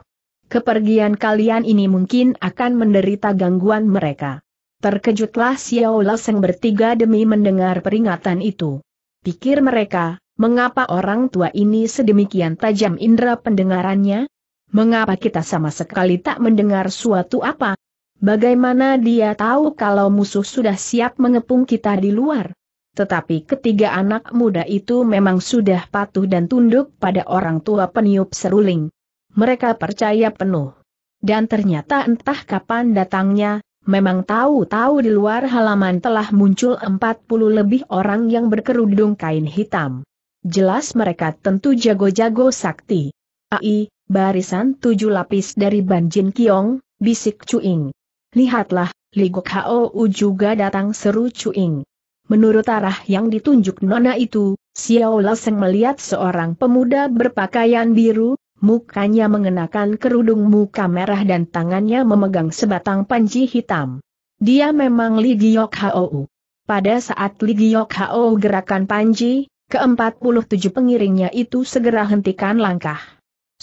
Kepergian kalian ini mungkin akan menderita gangguan mereka. Terkejutlah Xiao Laseng bertiga demi mendengar peringatan itu. Pikir mereka, Mengapa orang tua ini sedemikian tajam indera pendengarannya? Mengapa kita sama sekali tak mendengar suatu apa? Bagaimana dia tahu kalau musuh sudah siap mengepung kita di luar? Tetapi ketiga anak muda itu memang sudah patuh dan tunduk pada orang tua peniup seruling. Mereka percaya penuh. Dan ternyata entah kapan datangnya, memang tahu-tahu di luar halaman telah muncul 40 lebih orang yang berkerudung kain hitam. Jelas mereka tentu jago-jago sakti. Ai, barisan tujuh lapis dari Banjin Kiong, bisik Cuing. Lihatlah, Li Gok Hao juga datang seru Cuing. Menurut arah yang ditunjuk nona itu, Xiao Laseng melihat seorang pemuda berpakaian biru, mukanya mengenakan kerudung muka merah dan tangannya memegang sebatang panji hitam. Dia memang Li Giok Hao. Pada saat Li Giok Hao gerakan panji, Keempat puluh tujuh pengiringnya itu segera hentikan langkah.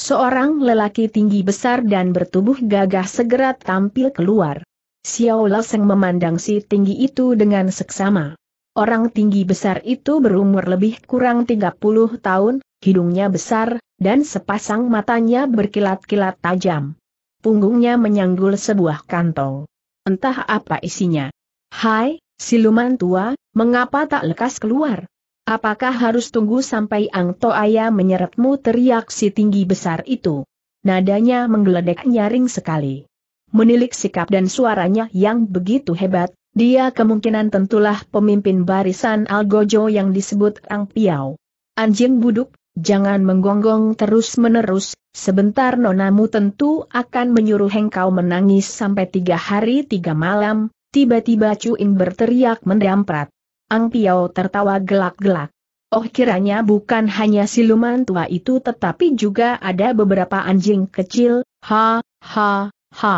Seorang lelaki tinggi besar dan bertubuh gagah segera tampil keluar. Xiao Laseng memandang si tinggi itu dengan seksama. Orang tinggi besar itu berumur lebih kurang 30 tahun, hidungnya besar, dan sepasang matanya berkilat-kilat tajam. Punggungnya menyanggul sebuah kantong. Entah apa isinya. Hai, siluman tua, mengapa tak lekas keluar? Apakah harus tunggu sampai Ang Toaya menyeretmu teriak si tinggi besar itu? Nadanya menggeledek nyaring sekali. Menilik sikap dan suaranya yang begitu hebat, dia kemungkinan tentulah pemimpin barisan Algojo yang disebut Ang Piao. Anjing buduk, jangan menggonggong terus-menerus, sebentar nonamu tentu akan menyuruh engkau menangis sampai tiga hari tiga malam, tiba-tiba Cuing berteriak mendamprat. Ang Piao tertawa gelak-gelak. Oh kiranya bukan hanya siluman tua itu tetapi juga ada beberapa anjing kecil, ha, ha, ha.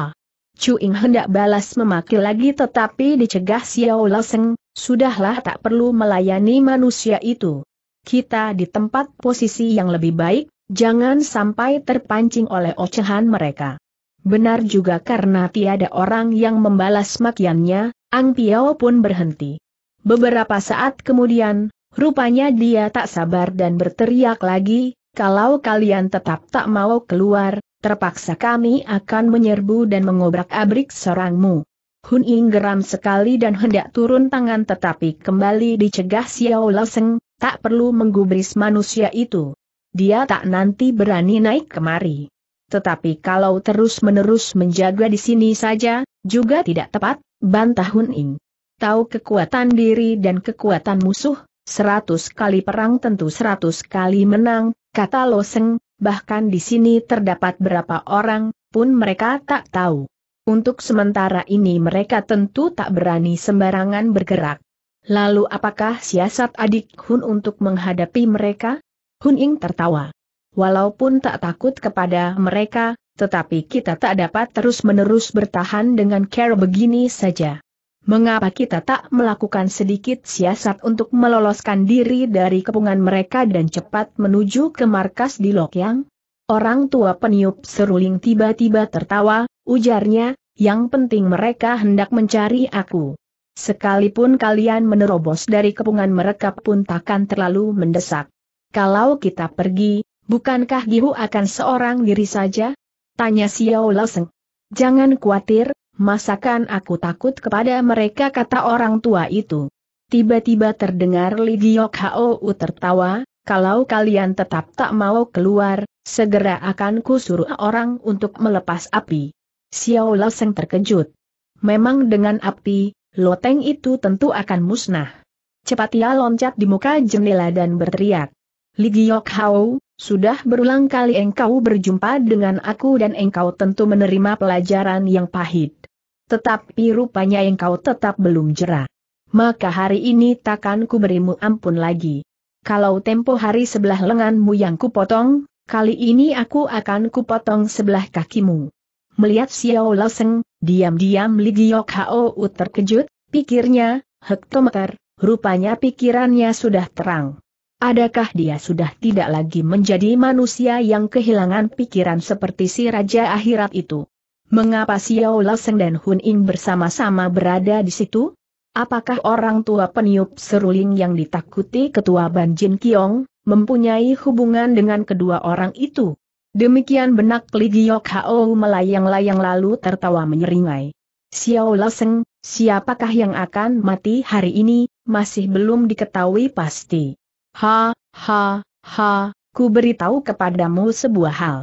Cuing hendak balas memaki lagi tetapi dicegah Xiao Leseng, sudahlah tak perlu melayani manusia itu. Kita di tempat posisi yang lebih baik, jangan sampai terpancing oleh ocehan mereka. Benar juga karena tiada orang yang membalas makiannya, Ang Piao pun berhenti. Beberapa saat kemudian, rupanya dia tak sabar dan berteriak lagi, kalau kalian tetap tak mau keluar, terpaksa kami akan menyerbu dan mengobrak-abrik sorangmu. Hun Ying geram sekali dan hendak turun tangan tetapi kembali dicegah Xiao Laseng, tak perlu menggubris manusia itu. Dia tak nanti berani naik kemari. Tetapi kalau terus-menerus menjaga di sini saja, juga tidak tepat, bantah Hun Ying tahu kekuatan diri dan kekuatan musuh, seratus kali perang tentu seratus kali menang, kata Loseng, bahkan di sini terdapat berapa orang, pun mereka tak tahu. Untuk sementara ini mereka tentu tak berani sembarangan bergerak. Lalu apakah siasat adik Hun untuk menghadapi mereka? Hun Ying tertawa. Walaupun tak takut kepada mereka, tetapi kita tak dapat terus-menerus bertahan dengan care begini saja. Mengapa kita tak melakukan sedikit siasat untuk meloloskan diri dari kepungan mereka dan cepat menuju ke markas di Lokyang? Orang tua peniup seruling tiba-tiba tertawa, ujarnya, yang penting mereka hendak mencari aku. Sekalipun kalian menerobos dari kepungan mereka pun takkan terlalu mendesak. Kalau kita pergi, bukankah Gihu akan seorang diri saja? Tanya Xiao Leseng. Jangan khawatir, Masakan aku takut kepada mereka kata orang tua itu. Tiba-tiba terdengar Li Giok Hou tertawa, kalau kalian tetap tak mau keluar, segera akan kusuruh orang untuk melepas api. Xiao Seng terkejut. Memang dengan api, loteng itu tentu akan musnah. Cepat ia loncat di muka jendela dan berteriak. Li Giok Hou, sudah berulang kali engkau berjumpa dengan aku dan engkau tentu menerima pelajaran yang pahit tetapi rupanya engkau tetap belum jera. Maka hari ini takkan ku berimu ampun lagi. Kalau tempo hari sebelah lenganmu yang kupotong, kali ini aku akan kupotong sebelah kakimu. Melihat Xiao Laoseng, diam-diam Li Giok Hou terkejut, pikirnya, hektometer, rupanya pikirannya sudah terang. Adakah dia sudah tidak lagi menjadi manusia yang kehilangan pikiran seperti si Raja Akhirat itu? Mengapa Xiao Laseng dan Hun Ying bersama-sama berada di situ? Apakah orang tua peniup seruling yang ditakuti ketua Ban Jin Kiong, mempunyai hubungan dengan kedua orang itu? Demikian benak Li Giok Hao melayang-layang lalu tertawa menyeringai. Xiao Laseng, siapakah yang akan mati hari ini, masih belum diketahui pasti. Ha, ha, ha, ku beritahu kepadamu sebuah hal.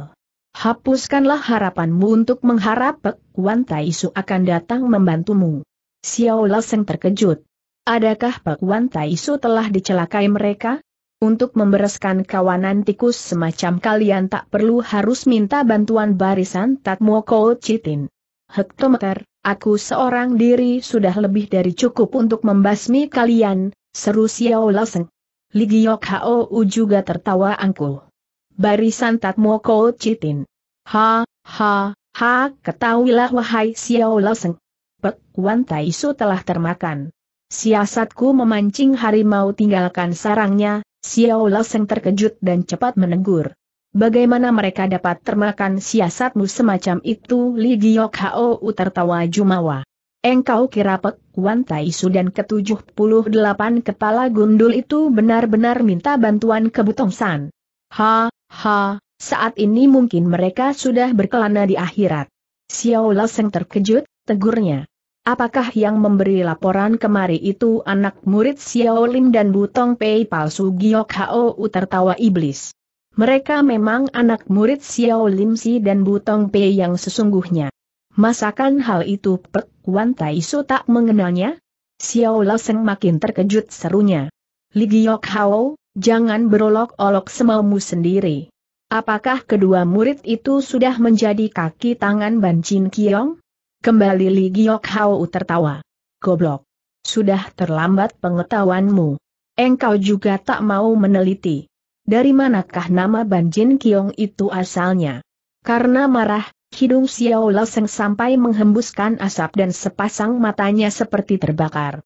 Hapuskanlah harapanmu untuk mengharap Pek Wan Su akan datang membantumu. Xiao Leseng terkejut. Adakah Pek Wan Su telah dicelakai mereka? Untuk membereskan kawanan tikus semacam kalian tak perlu harus minta bantuan barisan kau Chitin. Hektometer, aku seorang diri sudah lebih dari cukup untuk membasmi kalian, seru Xiao Leseng. Ligiok Hao juga tertawa angkuh barisan Tatmoko Citin. Ha, ha, ha, ketahuilah wahai Xiao Loseng. Pek Tai Taisu telah termakan. Siasatku memancing harimau tinggalkan sarangnya, Xiao Seng terkejut dan cepat menegur. Bagaimana mereka dapat termakan siasatmu semacam itu? Li Giok Hao tertawa jumawa. Engkau kira Pek Tai Taisu dan ke-78 kepala gundul itu benar-benar minta bantuan ke Butong San. Ha, Ha, saat ini mungkin mereka sudah berkelana di akhirat. Xiao Laseng terkejut, tegurnya. Apakah yang memberi laporan kemari itu anak murid Xiao Lim dan Butong Pei palsu Giok Hao tertawa iblis? Mereka memang anak murid Xiao Lim Si dan Butong Pei yang sesungguhnya. Masakan hal itu Pek Wan Su tak mengenalnya? Xiao Laseng makin terkejut serunya. Li Giok Hao, jangan berolok-olok semaumu sendiri. Apakah kedua murid itu sudah menjadi kaki tangan Ban Chin Kiong? Kembali Li Giok Hao tertawa. Goblok. Sudah terlambat pengetahuanmu. Engkau juga tak mau meneliti. Dari manakah nama Ban Jin Kiong itu asalnya? Karena marah, hidung Xiao Seng sampai menghembuskan asap dan sepasang matanya seperti terbakar.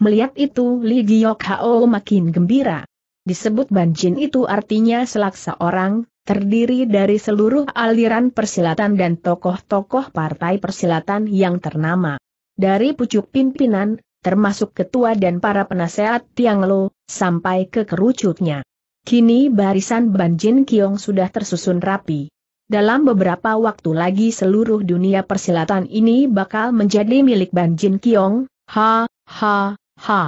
Melihat itu Li Giok Hao makin gembira. Disebut Banjin itu artinya selaksa orang, terdiri dari seluruh aliran persilatan dan tokoh-tokoh partai persilatan yang ternama. Dari pucuk pimpinan, termasuk ketua dan para penasehat Tiang Lo, sampai ke kerucutnya. Kini barisan Banjin Kiong sudah tersusun rapi. Dalam beberapa waktu lagi seluruh dunia persilatan ini bakal menjadi milik Banjin Kiong, ha, ha, ha.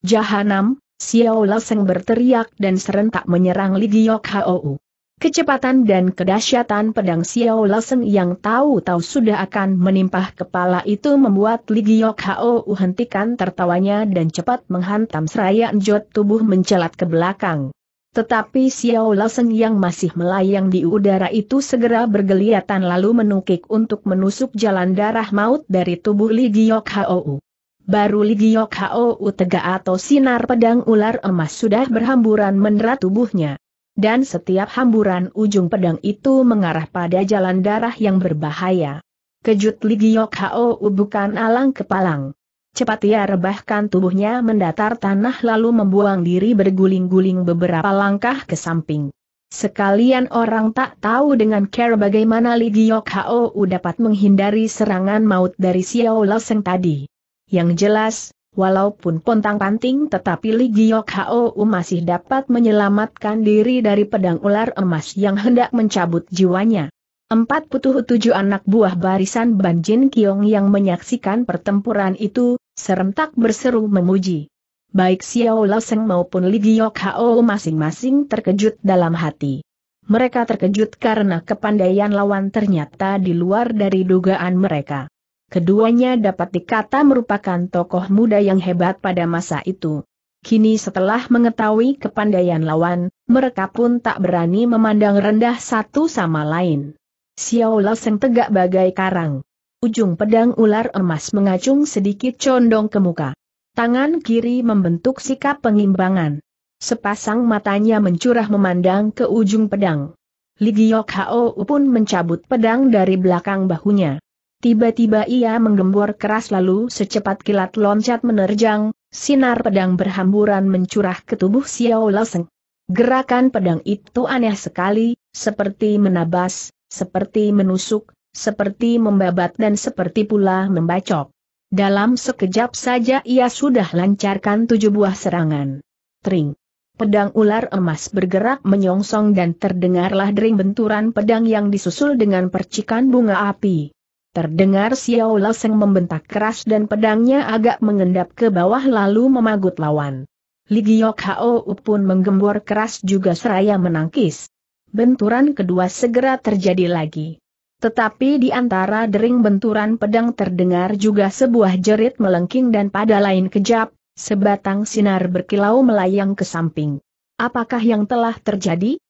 Jahanam, Xiao Laseng berteriak dan serentak menyerang Li Giok Hou. Kecepatan dan kedahsyatan pedang Xiao Laseng yang tahu-tahu sudah akan menimpah kepala itu membuat Li Giok Hou hentikan tertawanya dan cepat menghantam seraya enjot tubuh mencelat ke belakang. Tetapi Xiao Laseng yang masih melayang di udara itu segera bergeliatan lalu menukik untuk menusuk jalan darah maut dari tubuh Li Giok Hou baru Ligiok Hou Tega atau sinar pedang ular emas sudah berhamburan menera tubuhnya. Dan setiap hamburan ujung pedang itu mengarah pada jalan darah yang berbahaya. Kejut Ligiok U bukan alang kepalang. Cepat ia rebahkan tubuhnya mendatar tanah lalu membuang diri berguling-guling beberapa langkah ke samping. Sekalian orang tak tahu dengan care bagaimana Li Giok dapat menghindari serangan maut dari Xiao Seng tadi. Yang jelas, walaupun pontang-panting tetapi Li Giok Hou masih dapat menyelamatkan diri dari pedang ular emas yang hendak mencabut jiwanya. Empat putuh tujuh anak buah barisan Banjin Kiong yang menyaksikan pertempuran itu, serentak berseru memuji. Baik Xiao Seng maupun Li Giok Hao masing-masing terkejut dalam hati. Mereka terkejut karena kepandaian lawan ternyata di luar dari dugaan mereka. Keduanya dapat dikata merupakan tokoh muda yang hebat pada masa itu. Kini setelah mengetahui kepandaian lawan, mereka pun tak berani memandang rendah satu sama lain. Xiao yang tegak bagai karang. Ujung pedang ular emas mengacung sedikit condong ke muka. Tangan kiri membentuk sikap pengimbangan. Sepasang matanya mencurah memandang ke ujung pedang. Ligiok Hao pun mencabut pedang dari belakang bahunya. Tiba-tiba ia menggembor keras lalu secepat kilat loncat menerjang, sinar pedang berhamburan mencurah ke tubuh Xiao Laseng. Gerakan pedang itu aneh sekali, seperti menabas, seperti menusuk, seperti membabat dan seperti pula membacok. Dalam sekejap saja ia sudah lancarkan tujuh buah serangan. Tring. Pedang ular emas bergerak menyongsong dan terdengarlah dering benturan pedang yang disusul dengan percikan bunga api. Terdengar Xiao Laseng membentak keras dan pedangnya agak mengendap ke bawah lalu memagut lawan. Li Giok Hao pun menggembor keras juga seraya menangkis. Benturan kedua segera terjadi lagi. Tetapi di antara dering benturan pedang terdengar juga sebuah jerit melengking dan pada lain kejap, sebatang sinar berkilau melayang ke samping. Apakah yang telah terjadi?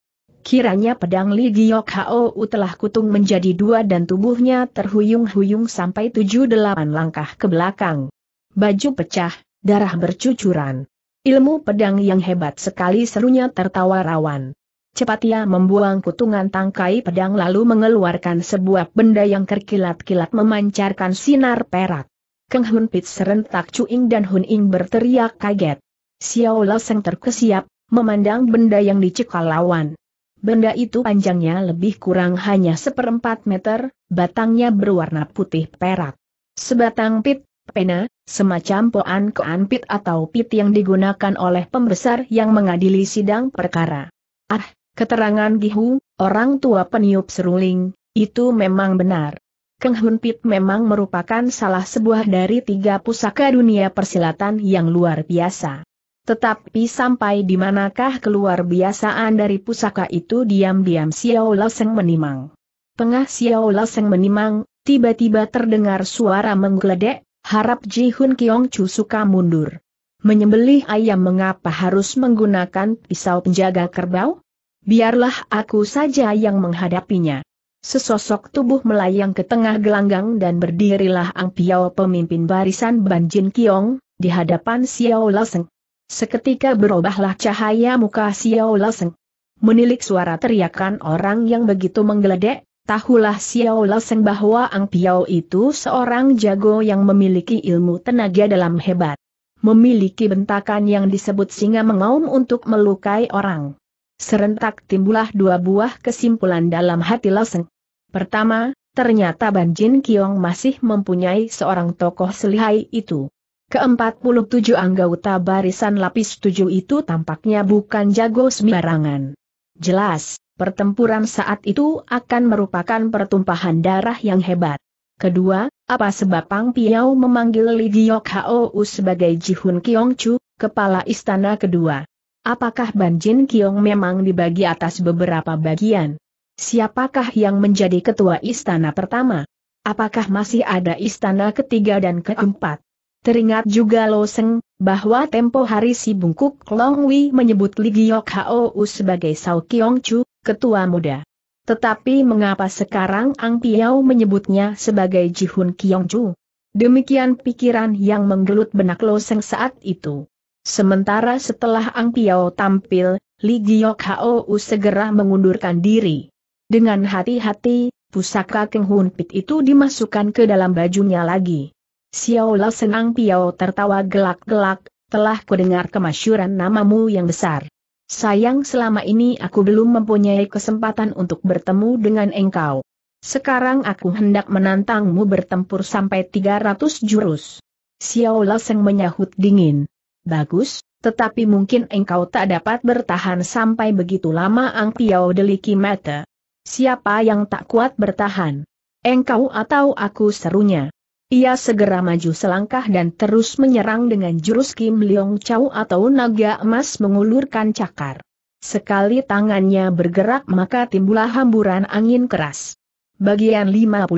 Kiranya pedang Li Giok Hou telah kutung menjadi dua dan tubuhnya terhuyung-huyung sampai tujuh delapan langkah ke belakang. Baju pecah, darah bercucuran. Ilmu pedang yang hebat sekali serunya tertawa rawan. Cepat ia membuang kutungan tangkai pedang lalu mengeluarkan sebuah benda yang kerkilat-kilat memancarkan sinar perak. Keng Hun Pit serentak Cuing dan Hun Ing berteriak kaget. Xiao Leseng terkesiap, memandang benda yang dicekal lawan. Benda itu panjangnya lebih kurang hanya seperempat meter, batangnya berwarna putih perak. Sebatang pit, pena, semacam poan kean pit atau pit yang digunakan oleh pembesar yang mengadili sidang perkara. Ah, keterangan Gihu, orang tua peniup seruling, itu memang benar. Keng Pit memang merupakan salah sebuah dari tiga pusaka dunia persilatan yang luar biasa. Tetapi sampai di manakah keluar biasaan dari pusaka itu diam-diam Xiao Laseng menimang. Tengah Xiao Laseng menimang, tiba-tiba terdengar suara menggeledek, harap Ji Hun Kiong Chu suka mundur. Menyembelih ayam mengapa harus menggunakan pisau penjaga kerbau? Biarlah aku saja yang menghadapinya. Sesosok tubuh melayang ke tengah gelanggang dan berdirilah Ang Piao pemimpin barisan Banjin Kiong, di hadapan Xiao Laseng. Seketika berubahlah cahaya muka Xiao Leseng. Menilik suara teriakan orang yang begitu menggeledek, tahulah Xiao Leseng bahwa Ang Piao itu seorang jago yang memiliki ilmu tenaga dalam hebat. Memiliki bentakan yang disebut singa mengaum untuk melukai orang. Serentak timbullah dua buah kesimpulan dalam hati Leseng. Pertama, ternyata Ban Jin Kiong masih mempunyai seorang tokoh selihai itu. Keempat puluh tujuh anggota barisan lapis tujuh itu tampaknya bukan jago sembarangan. Jelas, pertempuran saat itu akan merupakan pertumpahan darah yang hebat. Kedua, apa sebab Pang Piao memanggil Li Giok Hou sebagai Jihun Kiong Chu, kepala istana kedua? Apakah Banjin Kiong memang dibagi atas beberapa bagian? Siapakah yang menjadi ketua istana pertama? Apakah masih ada istana ketiga dan keempat? Teringat juga Lo Seng, bahwa tempo hari si bungkuk Long Wei menyebut Li Giok Hou sebagai Sao Kiong Chu, ketua muda. Tetapi mengapa sekarang Ang Piao menyebutnya sebagai Jihun Kiong Chu? Demikian pikiran yang menggelut benak Lo Seng saat itu. Sementara setelah Ang Piao tampil, Li Giok Hou segera mengundurkan diri. Dengan hati-hati, pusaka Keng Hun Pit itu dimasukkan ke dalam bajunya lagi. Xiao Lao senang Piao tertawa gelak-gelak, telah kudengar kemasyuran namamu yang besar. Sayang selama ini aku belum mempunyai kesempatan untuk bertemu dengan engkau. Sekarang aku hendak menantangmu bertempur sampai 300 jurus. Xiao Lao Seng menyahut dingin. Bagus, tetapi mungkin engkau tak dapat bertahan sampai begitu lama Ang Piao deliki mata. Siapa yang tak kuat bertahan? Engkau atau aku serunya. Ia segera maju selangkah dan terus menyerang dengan jurus Kim Leong Chau atau naga emas mengulurkan cakar. Sekali tangannya bergerak maka timbullah hamburan angin keras. Bagian 54.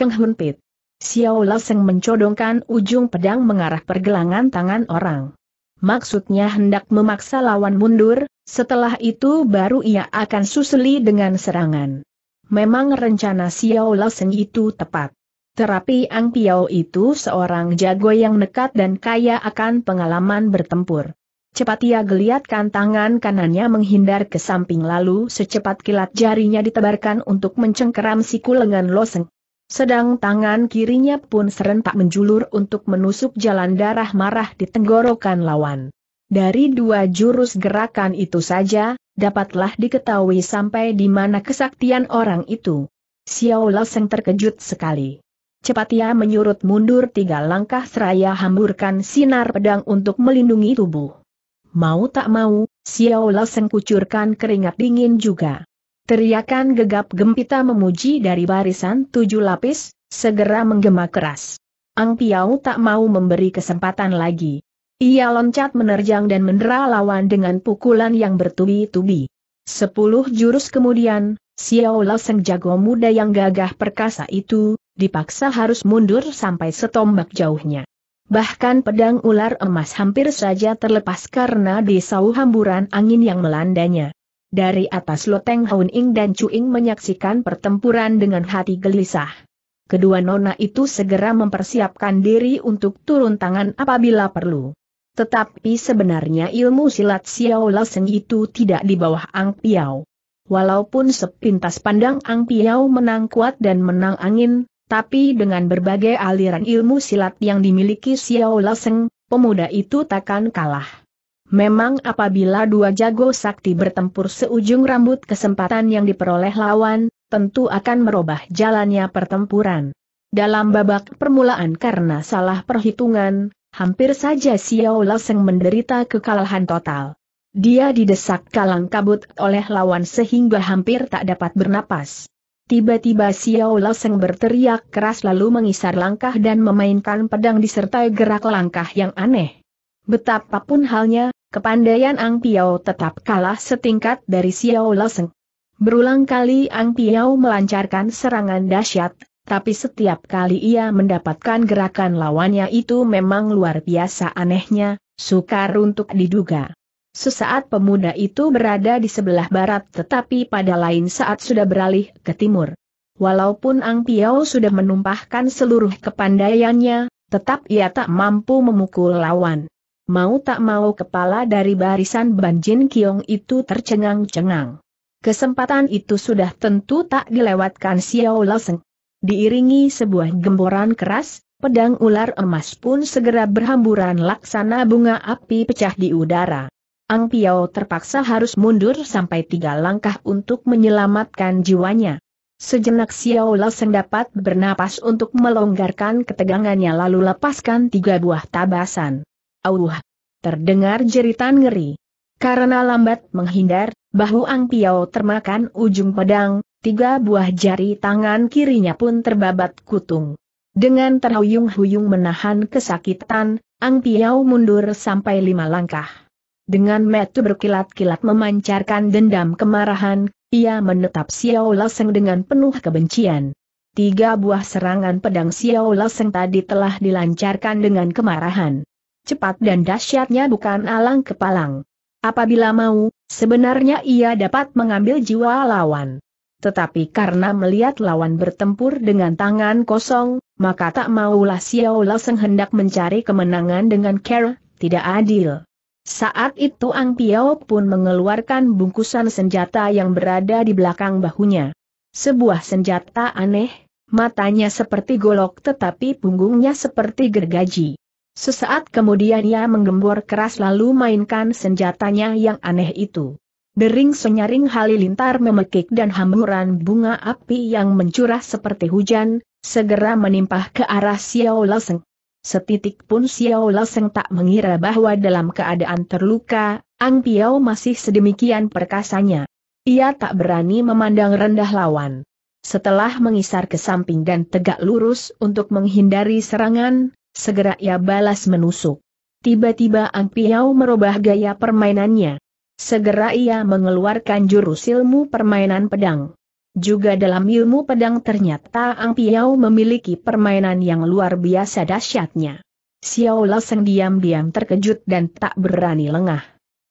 Keng Hun Pit. Xiao Laseng mencodongkan ujung pedang mengarah pergelangan tangan orang. Maksudnya hendak memaksa lawan mundur, setelah itu baru ia akan susuli dengan serangan. Memang rencana Xiao La Laseng itu tepat. Terapi Ang Piao itu seorang jago yang nekat dan kaya akan pengalaman bertempur. Cepat ia geliatkan tangan kanannya menghindar ke samping lalu secepat kilat jarinya ditebarkan untuk mencengkeram siku lengan loseng. Sedang tangan kirinya pun serentak menjulur untuk menusuk jalan darah marah di tenggorokan lawan. Dari dua jurus gerakan itu saja, dapatlah diketahui sampai di mana kesaktian orang itu. Xiao Lao Seng terkejut sekali cepat ia menyurut mundur tiga langkah seraya hamburkan sinar pedang untuk melindungi tubuh. Mau tak mau, Xiao Laseng kucurkan keringat dingin juga. Teriakan gegap gempita memuji dari barisan tujuh lapis, segera menggema keras. Ang Piao tak mau memberi kesempatan lagi. Ia loncat menerjang dan mendera lawan dengan pukulan yang bertubi-tubi. Sepuluh jurus kemudian, Xiao Laseng jago muda yang gagah perkasa itu, dipaksa harus mundur sampai setombak jauhnya. Bahkan pedang ular emas hampir saja terlepas karena disau hamburan angin yang melandanya. Dari atas loteng Haun Ing dan Cuing menyaksikan pertempuran dengan hati gelisah. Kedua nona itu segera mempersiapkan diri untuk turun tangan apabila perlu. Tetapi sebenarnya ilmu silat Xiao Laseng itu tidak di bawah Ang Piao. Walaupun sepintas pandang Ang Piao menang kuat dan menang angin, tapi dengan berbagai aliran ilmu silat yang dimiliki Xiao Laseng, pemuda itu takkan kalah. Memang apabila dua jago sakti bertempur seujung rambut kesempatan yang diperoleh lawan, tentu akan merubah jalannya pertempuran. Dalam babak permulaan karena salah perhitungan, hampir saja Xiao Laseng menderita kekalahan total. Dia didesak kalang kabut oleh lawan sehingga hampir tak dapat bernapas. Tiba-tiba Xiao Laoseng berteriak keras lalu mengisar langkah dan memainkan pedang disertai gerak langkah yang aneh. Betapapun halnya, kepandaian Ang Piao tetap kalah setingkat dari Xiao Laoseng. Berulang kali Ang Piao melancarkan serangan dahsyat, tapi setiap kali ia mendapatkan gerakan lawannya itu memang luar biasa anehnya, sukar untuk diduga. Sesaat pemuda itu berada di sebelah barat tetapi pada lain saat sudah beralih ke timur. Walaupun Ang Piao sudah menumpahkan seluruh kepandaiannya, tetap ia tak mampu memukul lawan. Mau tak mau kepala dari barisan Ban Jin Kiong itu tercengang-cengang. Kesempatan itu sudah tentu tak dilewatkan Xiao Laoseng. Diiringi sebuah gemboran keras, pedang ular emas pun segera berhamburan laksana bunga api pecah di udara. Ang Piao terpaksa harus mundur sampai tiga langkah untuk menyelamatkan jiwanya. Sejenak Xiao Laseng dapat bernapas untuk melonggarkan ketegangannya lalu lepaskan tiga buah tabasan. Auh! Terdengar jeritan ngeri. Karena lambat menghindar, bahu Ang Piao termakan ujung pedang, tiga buah jari tangan kirinya pun terbabat kutung. Dengan terhuyung-huyung menahan kesakitan, Ang Piao mundur sampai lima langkah. Dengan metu berkilat-kilat memancarkan dendam kemarahan, ia menetap Xiao Laseng dengan penuh kebencian. Tiga buah serangan pedang Xiao Laseng tadi telah dilancarkan dengan kemarahan. Cepat dan dahsyatnya bukan alang kepalang. Apabila mau, sebenarnya ia dapat mengambil jiwa lawan. Tetapi karena melihat lawan bertempur dengan tangan kosong, maka tak maulah Xiao Laseng hendak mencari kemenangan dengan care, tidak adil. Saat itu Ang Piao pun mengeluarkan bungkusan senjata yang berada di belakang bahunya. Sebuah senjata aneh, matanya seperti golok tetapi punggungnya seperti gergaji. Sesaat kemudian ia menggembor keras lalu mainkan senjatanya yang aneh itu. Dering senyaring halilintar memekik dan hamburan bunga api yang mencurah seperti hujan, segera menimpah ke arah Xiao Laoseng. Setitik pun Xiao Laseng tak mengira bahwa dalam keadaan terluka, Ang Piao masih sedemikian perkasanya. Ia tak berani memandang rendah lawan. Setelah mengisar ke samping dan tegak lurus untuk menghindari serangan, segera ia balas menusuk. Tiba-tiba Ang Piao merubah gaya permainannya. Segera ia mengeluarkan jurus ilmu permainan pedang. Juga dalam ilmu pedang ternyata Ang Piao memiliki permainan yang luar biasa dahsyatnya. Xiao Laseng diam-diam terkejut dan tak berani lengah.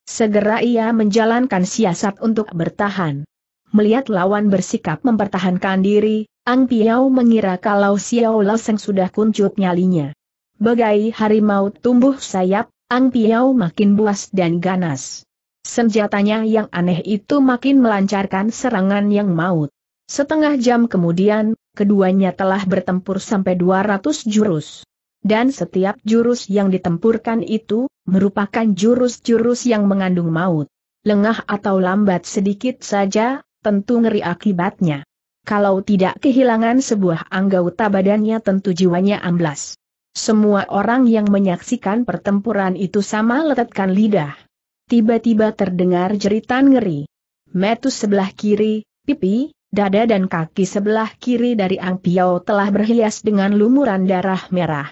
Segera ia menjalankan siasat untuk bertahan. Melihat lawan bersikap mempertahankan diri, Ang Piao mengira kalau Xiao Laseng sudah kuncup nyalinya. Bagai harimau tumbuh sayap, Ang Piao makin buas dan ganas. Senjatanya yang aneh itu makin melancarkan serangan yang maut. Setengah jam kemudian, keduanya telah bertempur sampai 200 jurus. Dan setiap jurus yang ditempurkan itu, merupakan jurus-jurus yang mengandung maut. Lengah atau lambat sedikit saja, tentu ngeri akibatnya. Kalau tidak kehilangan sebuah anggota badannya tentu jiwanya amblas. Semua orang yang menyaksikan pertempuran itu sama letakkan lidah. Tiba-tiba terdengar jeritan ngeri. Metus sebelah kiri, pipi, Dada dan kaki sebelah kiri dari Ang Piao telah berhias dengan lumuran darah merah.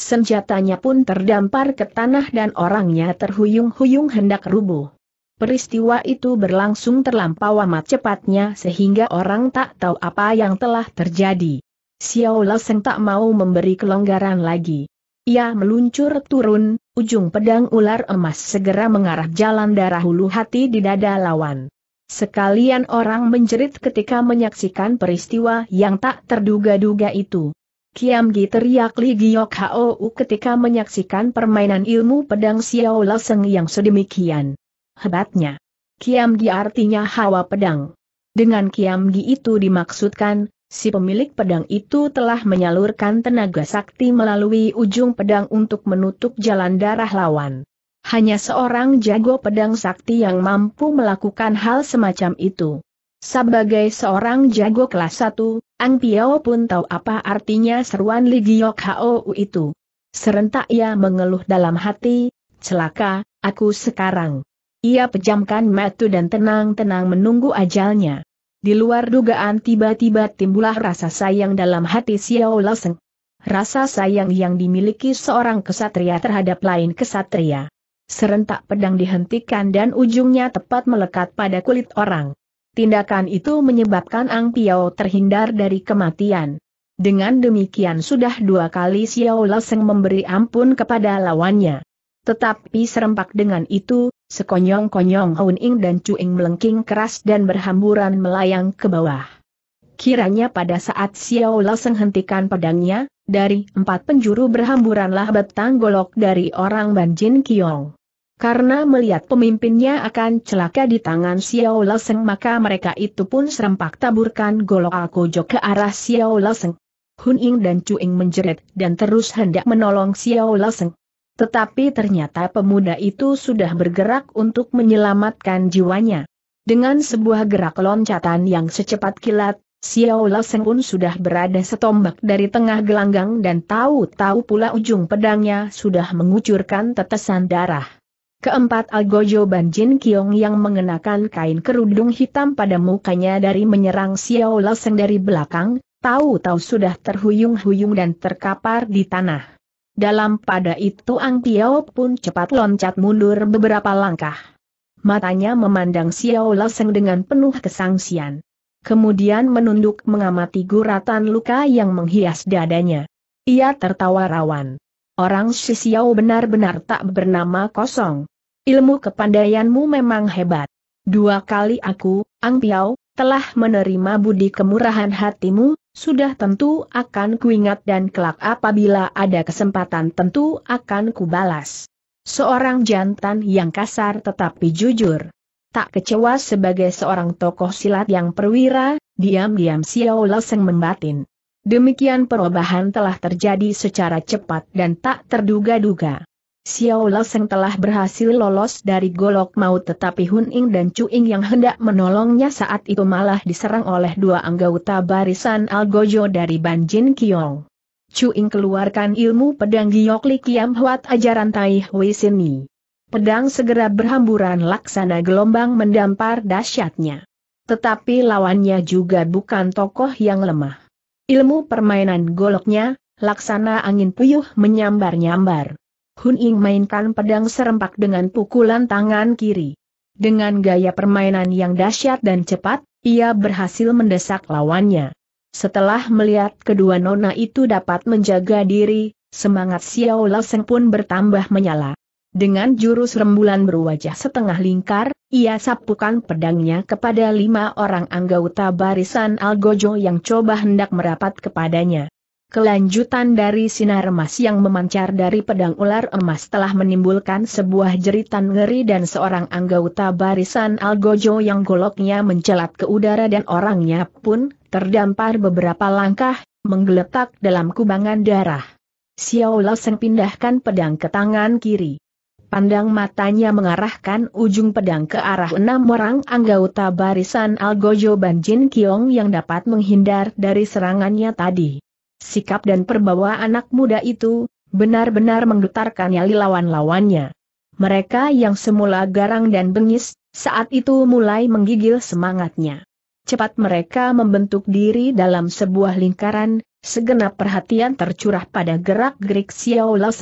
Senjatanya pun terdampar ke tanah dan orangnya terhuyung-huyung hendak rubuh. Peristiwa itu berlangsung terlampau amat cepatnya sehingga orang tak tahu apa yang telah terjadi. Xiao Seng tak mau memberi kelonggaran lagi. Ia meluncur turun, ujung pedang ular emas segera mengarah jalan darah hulu hati di dada lawan. Sekalian orang menjerit ketika menyaksikan peristiwa yang tak terduga-duga itu. Kiam Gi teriak Li Giok Hou ketika menyaksikan permainan ilmu pedang Xiao Laseng yang sedemikian hebatnya. Kiam Gi artinya hawa pedang. Dengan Kiam Gi itu dimaksudkan, si pemilik pedang itu telah menyalurkan tenaga sakti melalui ujung pedang untuk menutup jalan darah lawan. Hanya seorang jago pedang sakti yang mampu melakukan hal semacam itu. Sebagai seorang jago kelas 1, Ang Piao pun tahu apa artinya seruan Ligiok Hou itu. Serentak ia mengeluh dalam hati, celaka, aku sekarang. Ia pejamkan mata dan tenang-tenang menunggu ajalnya. Di luar dugaan tiba-tiba timbullah rasa sayang dalam hati Xiao Seng. Rasa sayang yang dimiliki seorang kesatria terhadap lain kesatria serentak pedang dihentikan dan ujungnya tepat melekat pada kulit orang. Tindakan itu menyebabkan Ang Piao terhindar dari kematian. Dengan demikian sudah dua kali Xiao Laseng memberi ampun kepada lawannya. Tetapi serempak dengan itu, sekonyong-konyong Hun Ing dan Chu Ing melengking keras dan berhamburan melayang ke bawah. Kiranya pada saat Xiao Laseng hentikan pedangnya, dari empat penjuru berhamburanlah betang golok dari orang Banjin Kiong. Karena melihat pemimpinnya akan celaka di tangan Xiao Leseng maka mereka itu pun serempak taburkan golok Alkojo ke arah Xiao Leseng. Hun Ying dan Chu Ying menjerit dan terus hendak menolong Xiao Leseng. Tetapi ternyata pemuda itu sudah bergerak untuk menyelamatkan jiwanya. Dengan sebuah gerak loncatan yang secepat kilat, Xiao Lasen pun sudah berada setombak dari tengah gelanggang dan tahu-tahu pula ujung pedangnya sudah mengucurkan tetesan darah. Keempat Algojo Banjin Kiong yang mengenakan kain kerudung hitam pada mukanya dari menyerang Xiao Lasen dari belakang, tahu-tahu sudah terhuyung-huyung dan terkapar di tanah. Dalam pada itu Ang Tiao pun cepat loncat mundur beberapa langkah. Matanya memandang Xiao Seng dengan penuh kesangsian kemudian menunduk mengamati guratan luka yang menghias dadanya. Ia tertawa rawan. Orang Sisiau benar-benar tak bernama kosong. Ilmu kepandaianmu memang hebat. Dua kali aku, Ang Piao, telah menerima budi kemurahan hatimu, sudah tentu akan kuingat dan kelak apabila ada kesempatan tentu akan kubalas. Seorang jantan yang kasar tetapi jujur. Tak kecewa sebagai seorang tokoh silat yang perwira, diam-diam Xiao Leseng membatin. Demikian perubahan telah terjadi secara cepat dan tak terduga-duga. Xiao Leseng telah berhasil lolos dari golok maut tetapi Hun Ing dan Chu Ing yang hendak menolongnya saat itu malah diserang oleh dua anggota barisan Algojo dari Banjin Kiong. Chu Ing keluarkan ilmu pedang Giyok Li Kiam Huat ajaran Tai Hui Sini. Pedang segera berhamburan laksana gelombang mendampar dahsyatnya. Tetapi lawannya juga bukan tokoh yang lemah. Ilmu permainan goloknya, laksana angin puyuh menyambar-nyambar. Hun Ying mainkan pedang serempak dengan pukulan tangan kiri. Dengan gaya permainan yang dahsyat dan cepat, ia berhasil mendesak lawannya. Setelah melihat kedua nona itu dapat menjaga diri, semangat Xiao Lao Seng pun bertambah menyala. Dengan jurus rembulan berwajah setengah lingkar, ia sapukan pedangnya kepada lima orang anggota barisan Algojo yang coba hendak merapat kepadanya. Kelanjutan dari sinar emas yang memancar dari pedang ular emas telah menimbulkan sebuah jeritan ngeri dan seorang anggota barisan Algojo yang goloknya mencelat ke udara dan orangnya pun terdampar beberapa langkah, menggeletak dalam kubangan darah. Xiao Lao Seng pindahkan pedang ke tangan kiri. Pandang matanya mengarahkan ujung pedang ke arah enam orang anggota barisan Algojo Banjin Kiong yang dapat menghindar dari serangannya tadi. Sikap dan perbawa anak muda itu, benar-benar menggetarkan nyali lawan-lawannya. Mereka yang semula garang dan bengis, saat itu mulai menggigil semangatnya. Cepat mereka membentuk diri dalam sebuah lingkaran, segenap perhatian tercurah pada gerak-gerik Xiao Lao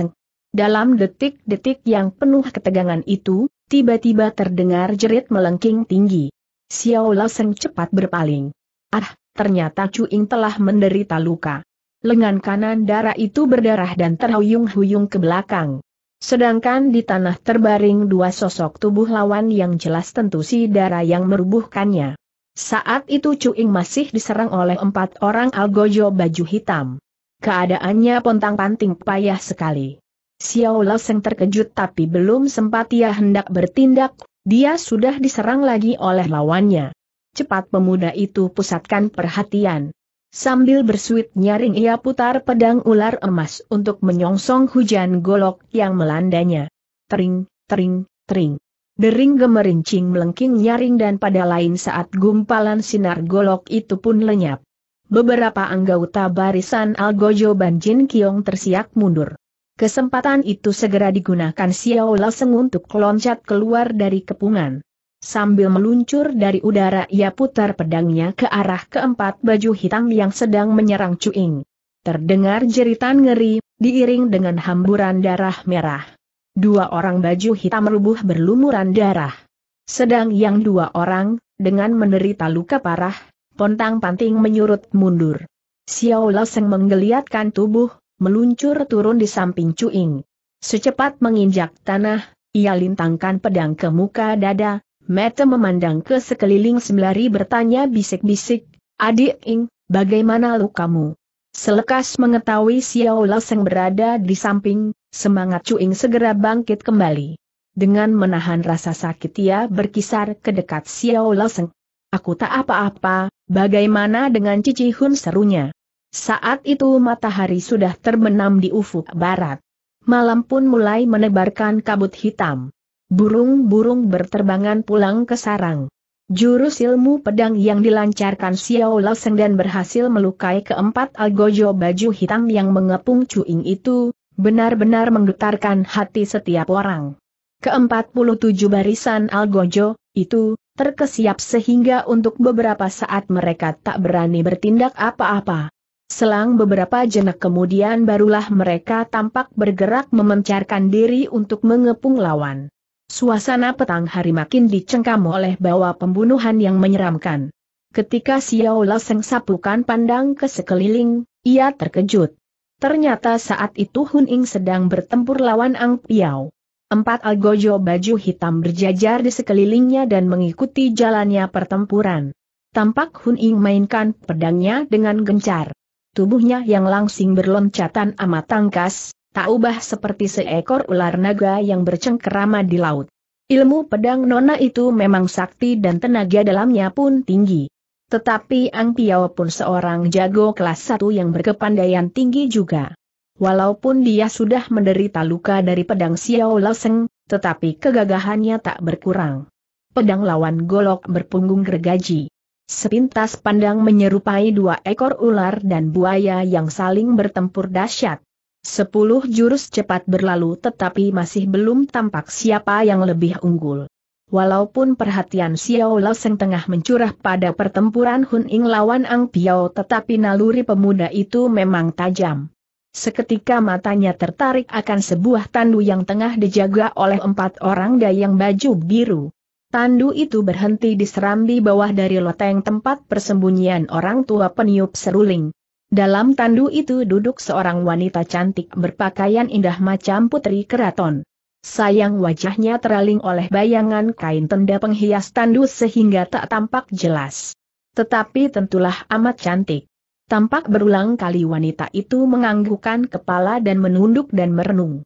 dalam detik-detik yang penuh ketegangan itu, tiba-tiba terdengar jerit melengking tinggi. Xiao Laseng cepat berpaling. Ah, ternyata Chu Ying telah menderita luka. Lengan kanan darah itu berdarah dan terhuyung-huyung ke belakang. Sedangkan di tanah terbaring dua sosok tubuh lawan yang jelas tentu si darah yang merubuhkannya. Saat itu Chu Ying masih diserang oleh empat orang algojo baju hitam. Keadaannya pontang-panting payah sekali. Xiao Seng terkejut tapi belum sempat ia hendak bertindak, dia sudah diserang lagi oleh lawannya. Cepat pemuda itu pusatkan perhatian. Sambil bersuit nyaring ia putar pedang ular emas untuk menyongsong hujan golok yang melandanya. Tering, tering, tering. Dering gemerincing melengking nyaring dan pada lain saat gumpalan sinar golok itu pun lenyap. Beberapa anggota barisan Algojo Banjin Kiong tersiak mundur. Kesempatan itu segera digunakan Xiao Laseng untuk loncat keluar dari kepungan. Sambil meluncur dari udara ia putar pedangnya ke arah keempat baju hitam yang sedang menyerang Cuing. Terdengar jeritan ngeri, diiring dengan hamburan darah merah. Dua orang baju hitam rubuh berlumuran darah. Sedang yang dua orang, dengan menderita luka parah, pontang-panting menyurut mundur. Xiao Laseng menggeliatkan tubuh, meluncur turun di samping Cuing. Secepat menginjak tanah, ia lintangkan pedang ke muka dada, Mete memandang ke sekeliling sembari bertanya bisik-bisik, Adik Ing, bagaimana lukamu? Selekas mengetahui Xiao Laseng berada di samping, semangat Cuing segera bangkit kembali. Dengan menahan rasa sakit ia berkisar ke dekat Xiao Laseng. Aku tak apa-apa, bagaimana dengan Cici Hun serunya? Saat itu matahari sudah terbenam di ufuk barat. Malam pun mulai menebarkan kabut hitam. Burung-burung berterbangan pulang ke sarang. Jurus ilmu pedang yang dilancarkan Xiao Lao dan berhasil melukai keempat algojo baju hitam yang mengepung Cuing itu, benar-benar menggetarkan hati setiap orang. Keempat puluh tujuh barisan algojo, itu, terkesiap sehingga untuk beberapa saat mereka tak berani bertindak apa-apa. Selang beberapa jenak kemudian barulah mereka tampak bergerak memencarkan diri untuk mengepung lawan. Suasana petang hari makin dicengkam oleh bawa pembunuhan yang menyeramkan. Ketika Xiao Laseng sapukan pandang ke sekeliling, ia terkejut. Ternyata saat itu Hun Ing sedang bertempur lawan Ang Piao. Empat algojo baju hitam berjajar di sekelilingnya dan mengikuti jalannya pertempuran. Tampak Hun Ing mainkan pedangnya dengan gencar. Tubuhnya yang langsing berloncatan amat tangkas, tak ubah seperti seekor ular naga yang bercengkerama di laut. Ilmu pedang nona itu memang sakti dan tenaga dalamnya pun tinggi. Tetapi Ang Piao pun seorang jago kelas satu yang berkepandaian tinggi juga. Walaupun dia sudah menderita luka dari pedang Xiao Laoseng, tetapi kegagahannya tak berkurang. Pedang lawan golok berpunggung gergaji. Sepintas pandang menyerupai dua ekor ular dan buaya yang saling bertempur dahsyat. Sepuluh jurus cepat berlalu tetapi masih belum tampak siapa yang lebih unggul. Walaupun perhatian Xiao Lao Seng tengah mencurah pada pertempuran Hun Ing lawan Ang Piao tetapi naluri pemuda itu memang tajam. Seketika matanya tertarik akan sebuah tandu yang tengah dijaga oleh empat orang dayang baju biru. Tandu itu berhenti di serambi bawah dari loteng tempat persembunyian orang tua peniup seruling. Dalam tandu itu duduk seorang wanita cantik berpakaian indah macam putri keraton. Sayang wajahnya teraling oleh bayangan kain tenda penghias tandu sehingga tak tampak jelas. Tetapi tentulah amat cantik. Tampak berulang kali wanita itu menganggukkan kepala dan menunduk dan merenung.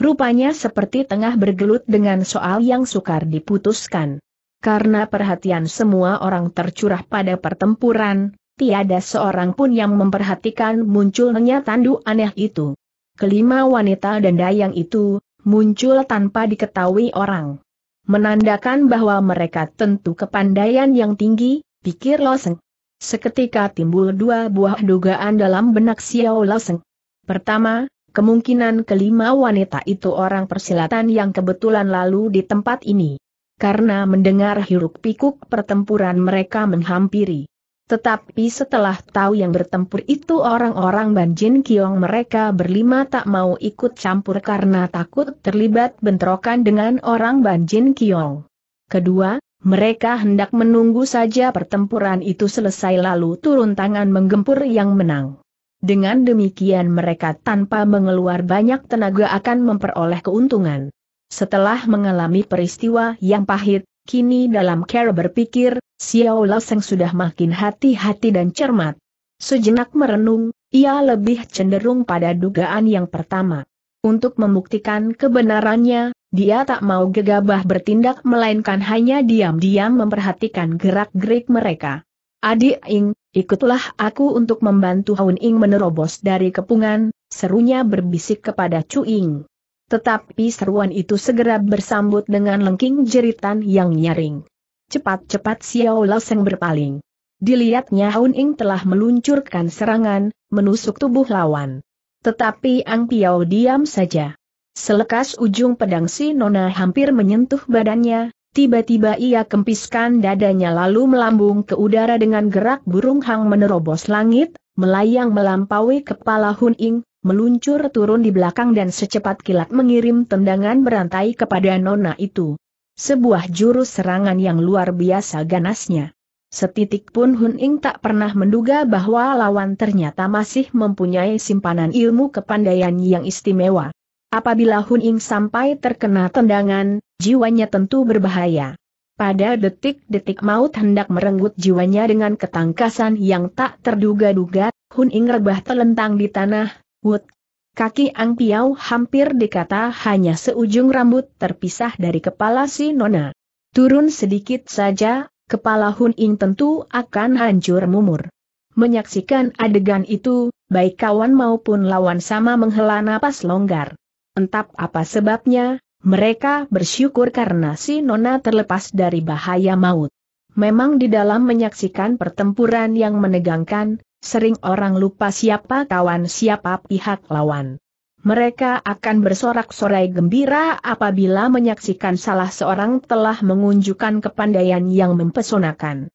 Rupanya seperti tengah bergelut dengan soal yang sukar diputuskan. Karena perhatian semua orang tercurah pada pertempuran, tiada seorang pun yang memperhatikan munculnya tandu aneh itu. Kelima wanita dan dayang itu, muncul tanpa diketahui orang. Menandakan bahwa mereka tentu kepandaian yang tinggi, pikir Loseng. Seketika timbul dua buah dugaan dalam benak Xiao Loseng. Pertama, Kemungkinan kelima wanita itu orang persilatan yang kebetulan lalu di tempat ini. Karena mendengar hiruk pikuk pertempuran mereka menghampiri. Tetapi setelah tahu yang bertempur itu orang-orang Banjin Kiong mereka berlima tak mau ikut campur karena takut terlibat bentrokan dengan orang Banjin Kiong. Kedua, mereka hendak menunggu saja pertempuran itu selesai lalu turun tangan menggempur yang menang. Dengan demikian mereka tanpa mengeluar banyak tenaga akan memperoleh keuntungan. Setelah mengalami peristiwa yang pahit, kini dalam Care berpikir, Xiao Laoseng sudah makin hati-hati dan cermat. Sejenak merenung, ia lebih cenderung pada dugaan yang pertama. Untuk membuktikan kebenarannya, dia tak mau gegabah bertindak melainkan hanya diam-diam memperhatikan gerak-gerik mereka. Adik Ing, ikutlah aku untuk membantu Haun Ing menerobos dari kepungan, serunya berbisik kepada Chu Ing. Tetapi seruan itu segera bersambut dengan lengking jeritan yang nyaring. Cepat-cepat Xiao Seng berpaling. Dilihatnya Haun Ing telah meluncurkan serangan, menusuk tubuh lawan. Tetapi Ang Piao diam saja. Selekas ujung pedang si Nona hampir menyentuh badannya, Tiba-tiba ia kempiskan dadanya lalu melambung ke udara dengan gerak burung hang menerobos langit, melayang melampaui kepala Hun Ing, meluncur turun di belakang dan secepat kilat mengirim tendangan berantai kepada nona itu. Sebuah jurus serangan yang luar biasa ganasnya. Setitik pun Hun Ing tak pernah menduga bahwa lawan ternyata masih mempunyai simpanan ilmu kepandaian yang istimewa. Apabila Hun Ying sampai terkena tendangan, jiwanya tentu berbahaya. Pada detik-detik maut hendak merenggut jiwanya dengan ketangkasan yang tak terduga-duga, Hun Ying rebah telentang di tanah, wut. Kaki Ang Piao hampir dikata hanya seujung rambut terpisah dari kepala si Nona. Turun sedikit saja, kepala Hun Ying tentu akan hancur mumur. Menyaksikan adegan itu, baik kawan maupun lawan sama menghela napas longgar. Entah apa sebabnya, mereka bersyukur karena si Nona terlepas dari bahaya maut. Memang di dalam menyaksikan pertempuran yang menegangkan, sering orang lupa siapa kawan siapa pihak lawan. Mereka akan bersorak-sorai gembira apabila menyaksikan salah seorang telah mengunjukkan kepandaian yang mempesonakan.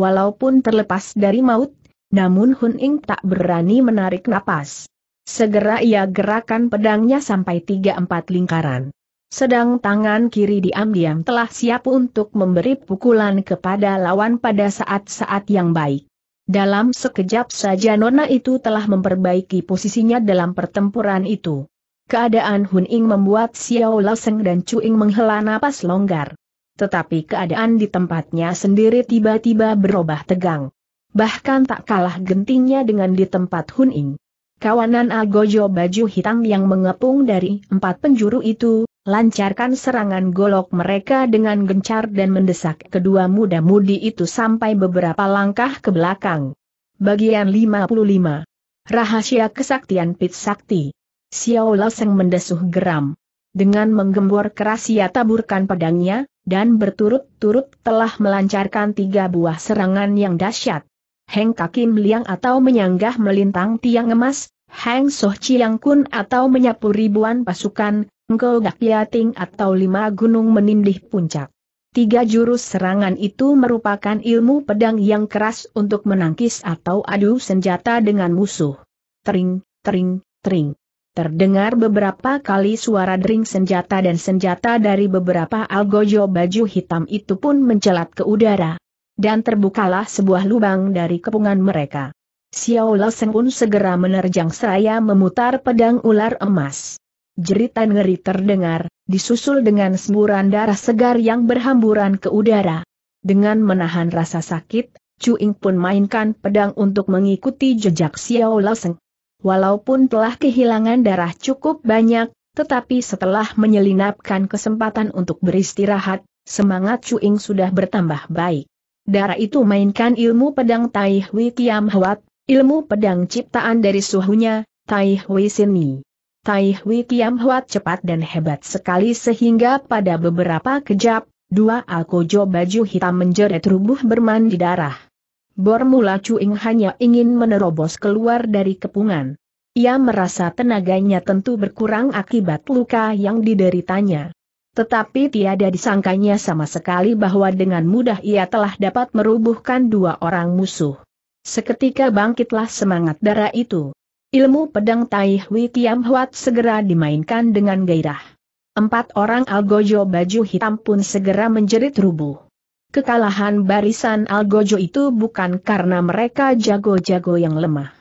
Walaupun terlepas dari maut, namun Hun Ing tak berani menarik napas. Segera ia gerakan pedangnya sampai tiga empat lingkaran. Sedang tangan kiri diam-diam telah siap untuk memberi pukulan kepada lawan pada saat-saat yang baik. Dalam sekejap saja Nona itu telah memperbaiki posisinya dalam pertempuran itu. Keadaan Hun Ing membuat Xiao Laseng dan Chu Ing menghela napas longgar. Tetapi keadaan di tempatnya sendiri tiba-tiba berubah tegang. Bahkan tak kalah gentingnya dengan di tempat Hun Ing. Kawanan Algojo baju hitam yang mengepung dari empat penjuru itu, lancarkan serangan golok mereka dengan gencar dan mendesak kedua muda-mudi itu sampai beberapa langkah ke belakang. Bagian 55 Rahasia Kesaktian Pit Sakti Xiao Seng mendesuh geram. Dengan menggembor keras ia taburkan pedangnya, dan berturut-turut telah melancarkan tiga buah serangan yang dahsyat. Heng Kakim Liang atau menyanggah melintang tiang emas, Heng Soh Chiang Kun atau menyapu ribuan pasukan, Ngko Gak Yating atau lima gunung menindih puncak. Tiga jurus serangan itu merupakan ilmu pedang yang keras untuk menangkis atau adu senjata dengan musuh. Tering, tering, tering. Terdengar beberapa kali suara dering senjata dan senjata dari beberapa algojo baju hitam itu pun mencelat ke udara dan terbukalah sebuah lubang dari kepungan mereka. Xiao Loseng pun segera menerjang seraya memutar pedang ular emas. Jeritan ngeri terdengar, disusul dengan semburan darah segar yang berhamburan ke udara. Dengan menahan rasa sakit, Chu Ying pun mainkan pedang untuk mengikuti jejak Xiao Loseng. Walaupun telah kehilangan darah cukup banyak, tetapi setelah menyelinapkan kesempatan untuk beristirahat, semangat Chu Ying sudah bertambah baik darah itu mainkan ilmu pedang Tai Hui Kiam Huat, ilmu pedang ciptaan dari suhunya, Tai Hui Sini. Tai Hui Kiam Huat cepat dan hebat sekali sehingga pada beberapa kejap, dua alkojo baju hitam menjeret rubuh bermandi darah. Bormula Cuing hanya ingin menerobos keluar dari kepungan. Ia merasa tenaganya tentu berkurang akibat luka yang dideritanya. Tetapi tiada disangkanya sama sekali bahwa dengan mudah ia telah dapat merubuhkan dua orang musuh. Seketika bangkitlah semangat darah itu. Ilmu pedang Tai Hui Tiam Huat segera dimainkan dengan gairah. Empat orang algojo baju hitam pun segera menjerit rubuh. Kekalahan barisan algojo itu bukan karena mereka jago-jago yang lemah.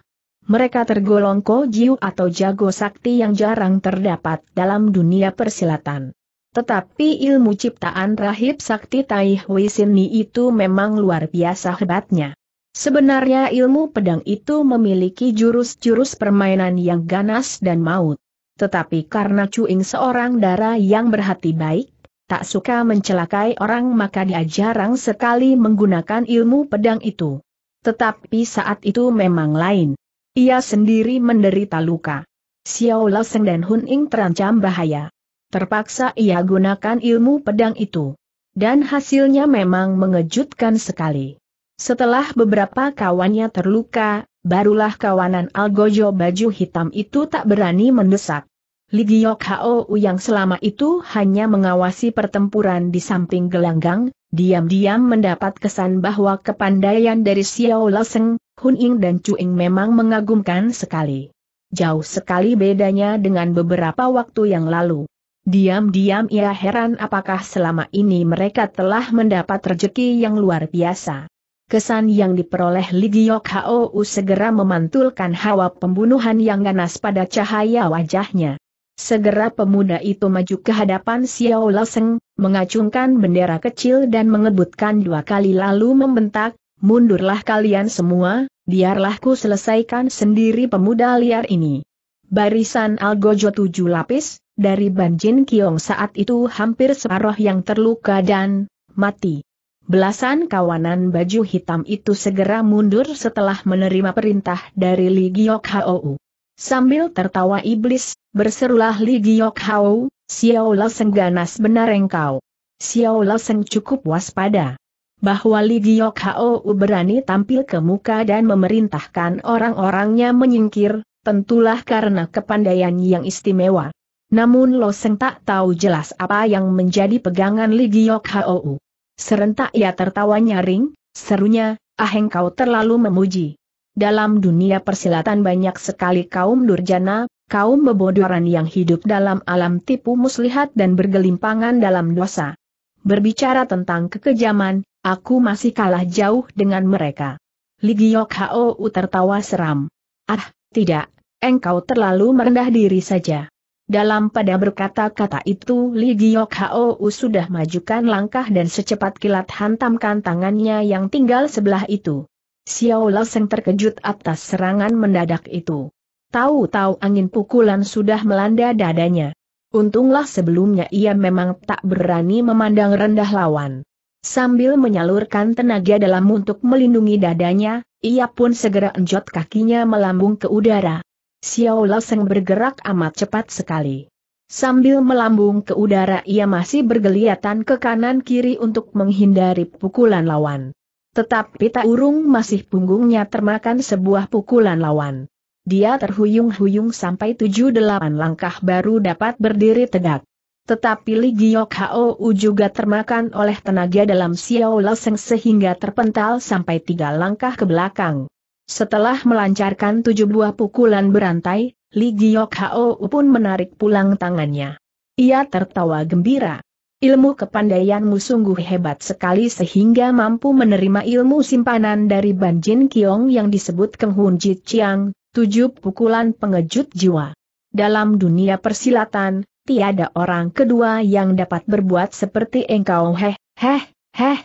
Mereka tergolong kojiu atau jago sakti yang jarang terdapat dalam dunia persilatan. Tetapi ilmu ciptaan rahib sakti Tai Hui Sini itu memang luar biasa hebatnya. Sebenarnya ilmu pedang itu memiliki jurus-jurus permainan yang ganas dan maut. Tetapi karena Cuing seorang darah yang berhati baik, tak suka mencelakai orang maka dia jarang sekali menggunakan ilmu pedang itu. Tetapi saat itu memang lain. Ia sendiri menderita luka. Xiao Lao dan Hun Ying terancam bahaya. Terpaksa ia gunakan ilmu pedang itu. Dan hasilnya memang mengejutkan sekali. Setelah beberapa kawannya terluka, barulah kawanan Algojo baju hitam itu tak berani mendesak. Ligiok Hao yang selama itu hanya mengawasi pertempuran di samping gelanggang, diam-diam mendapat kesan bahwa kepandaian dari Xiao Leseng, Hun Ying dan Chu Ying memang mengagumkan sekali. Jauh sekali bedanya dengan beberapa waktu yang lalu. Diam-diam ia heran apakah selama ini mereka telah mendapat rejeki yang luar biasa. Kesan yang diperoleh Ligiok Hou segera memantulkan hawa pembunuhan yang ganas pada cahaya wajahnya. Segera pemuda itu maju ke hadapan Xiao Laseng, mengacungkan bendera kecil dan mengebutkan dua kali lalu membentak, mundurlah kalian semua, biarlah ku selesaikan sendiri pemuda liar ini. Barisan Algojo tujuh lapis, dari Banjin Kiong saat itu hampir separuh yang terluka dan mati. Belasan kawanan baju hitam itu segera mundur setelah menerima perintah dari Li Giok Hou. Sambil tertawa iblis, berserulah Li Giok Hou, Xiao seng ganas benar engkau. Xiao seng cukup waspada. Bahwa Li Giok Hou berani tampil ke muka dan memerintahkan orang-orangnya menyingkir, tentulah karena kepandaian yang istimewa. Namun Lo Seng tak tahu jelas apa yang menjadi pegangan Li Giok Hou. Serentak ia tertawa nyaring, serunya, aheng kau terlalu memuji. Dalam dunia persilatan banyak sekali kaum durjana, kaum bebodoran yang hidup dalam alam tipu muslihat dan bergelimpangan dalam dosa. Berbicara tentang kekejaman, aku masih kalah jauh dengan mereka. Li Ligiok Hou tertawa seram. Ah, tidak, engkau terlalu merendah diri saja. Dalam pada berkata-kata itu Li Giok Hou sudah majukan langkah dan secepat kilat hantamkan tangannya yang tinggal sebelah itu. Xiao Lao Seng terkejut atas serangan mendadak itu. Tahu-tahu angin pukulan sudah melanda dadanya. Untunglah sebelumnya ia memang tak berani memandang rendah lawan. Sambil menyalurkan tenaga dalam untuk melindungi dadanya, ia pun segera enjot kakinya melambung ke udara. Xiao Laseng bergerak amat cepat sekali. Sambil melambung ke udara ia masih bergeliatan ke kanan-kiri untuk menghindari pukulan lawan. Tetapi tak urung masih punggungnya termakan sebuah pukulan lawan. Dia terhuyung-huyung sampai tujuh delapan langkah baru dapat berdiri tegak. Tetapi Li Giok Hou juga termakan oleh tenaga dalam Xiao Leseng sehingga terpental sampai tiga langkah ke belakang. Setelah melancarkan tujuh buah pukulan berantai, Li Giok Hao pun menarik pulang tangannya. Ia tertawa gembira. Ilmu kepandaianmu sungguh hebat sekali sehingga mampu menerima ilmu simpanan dari Ban Jin Kiong yang disebut Keng Hun Ji Chiang, tujuh pukulan pengejut jiwa. Dalam dunia persilatan, tiada orang kedua yang dapat berbuat seperti engkau heh, heh, heh.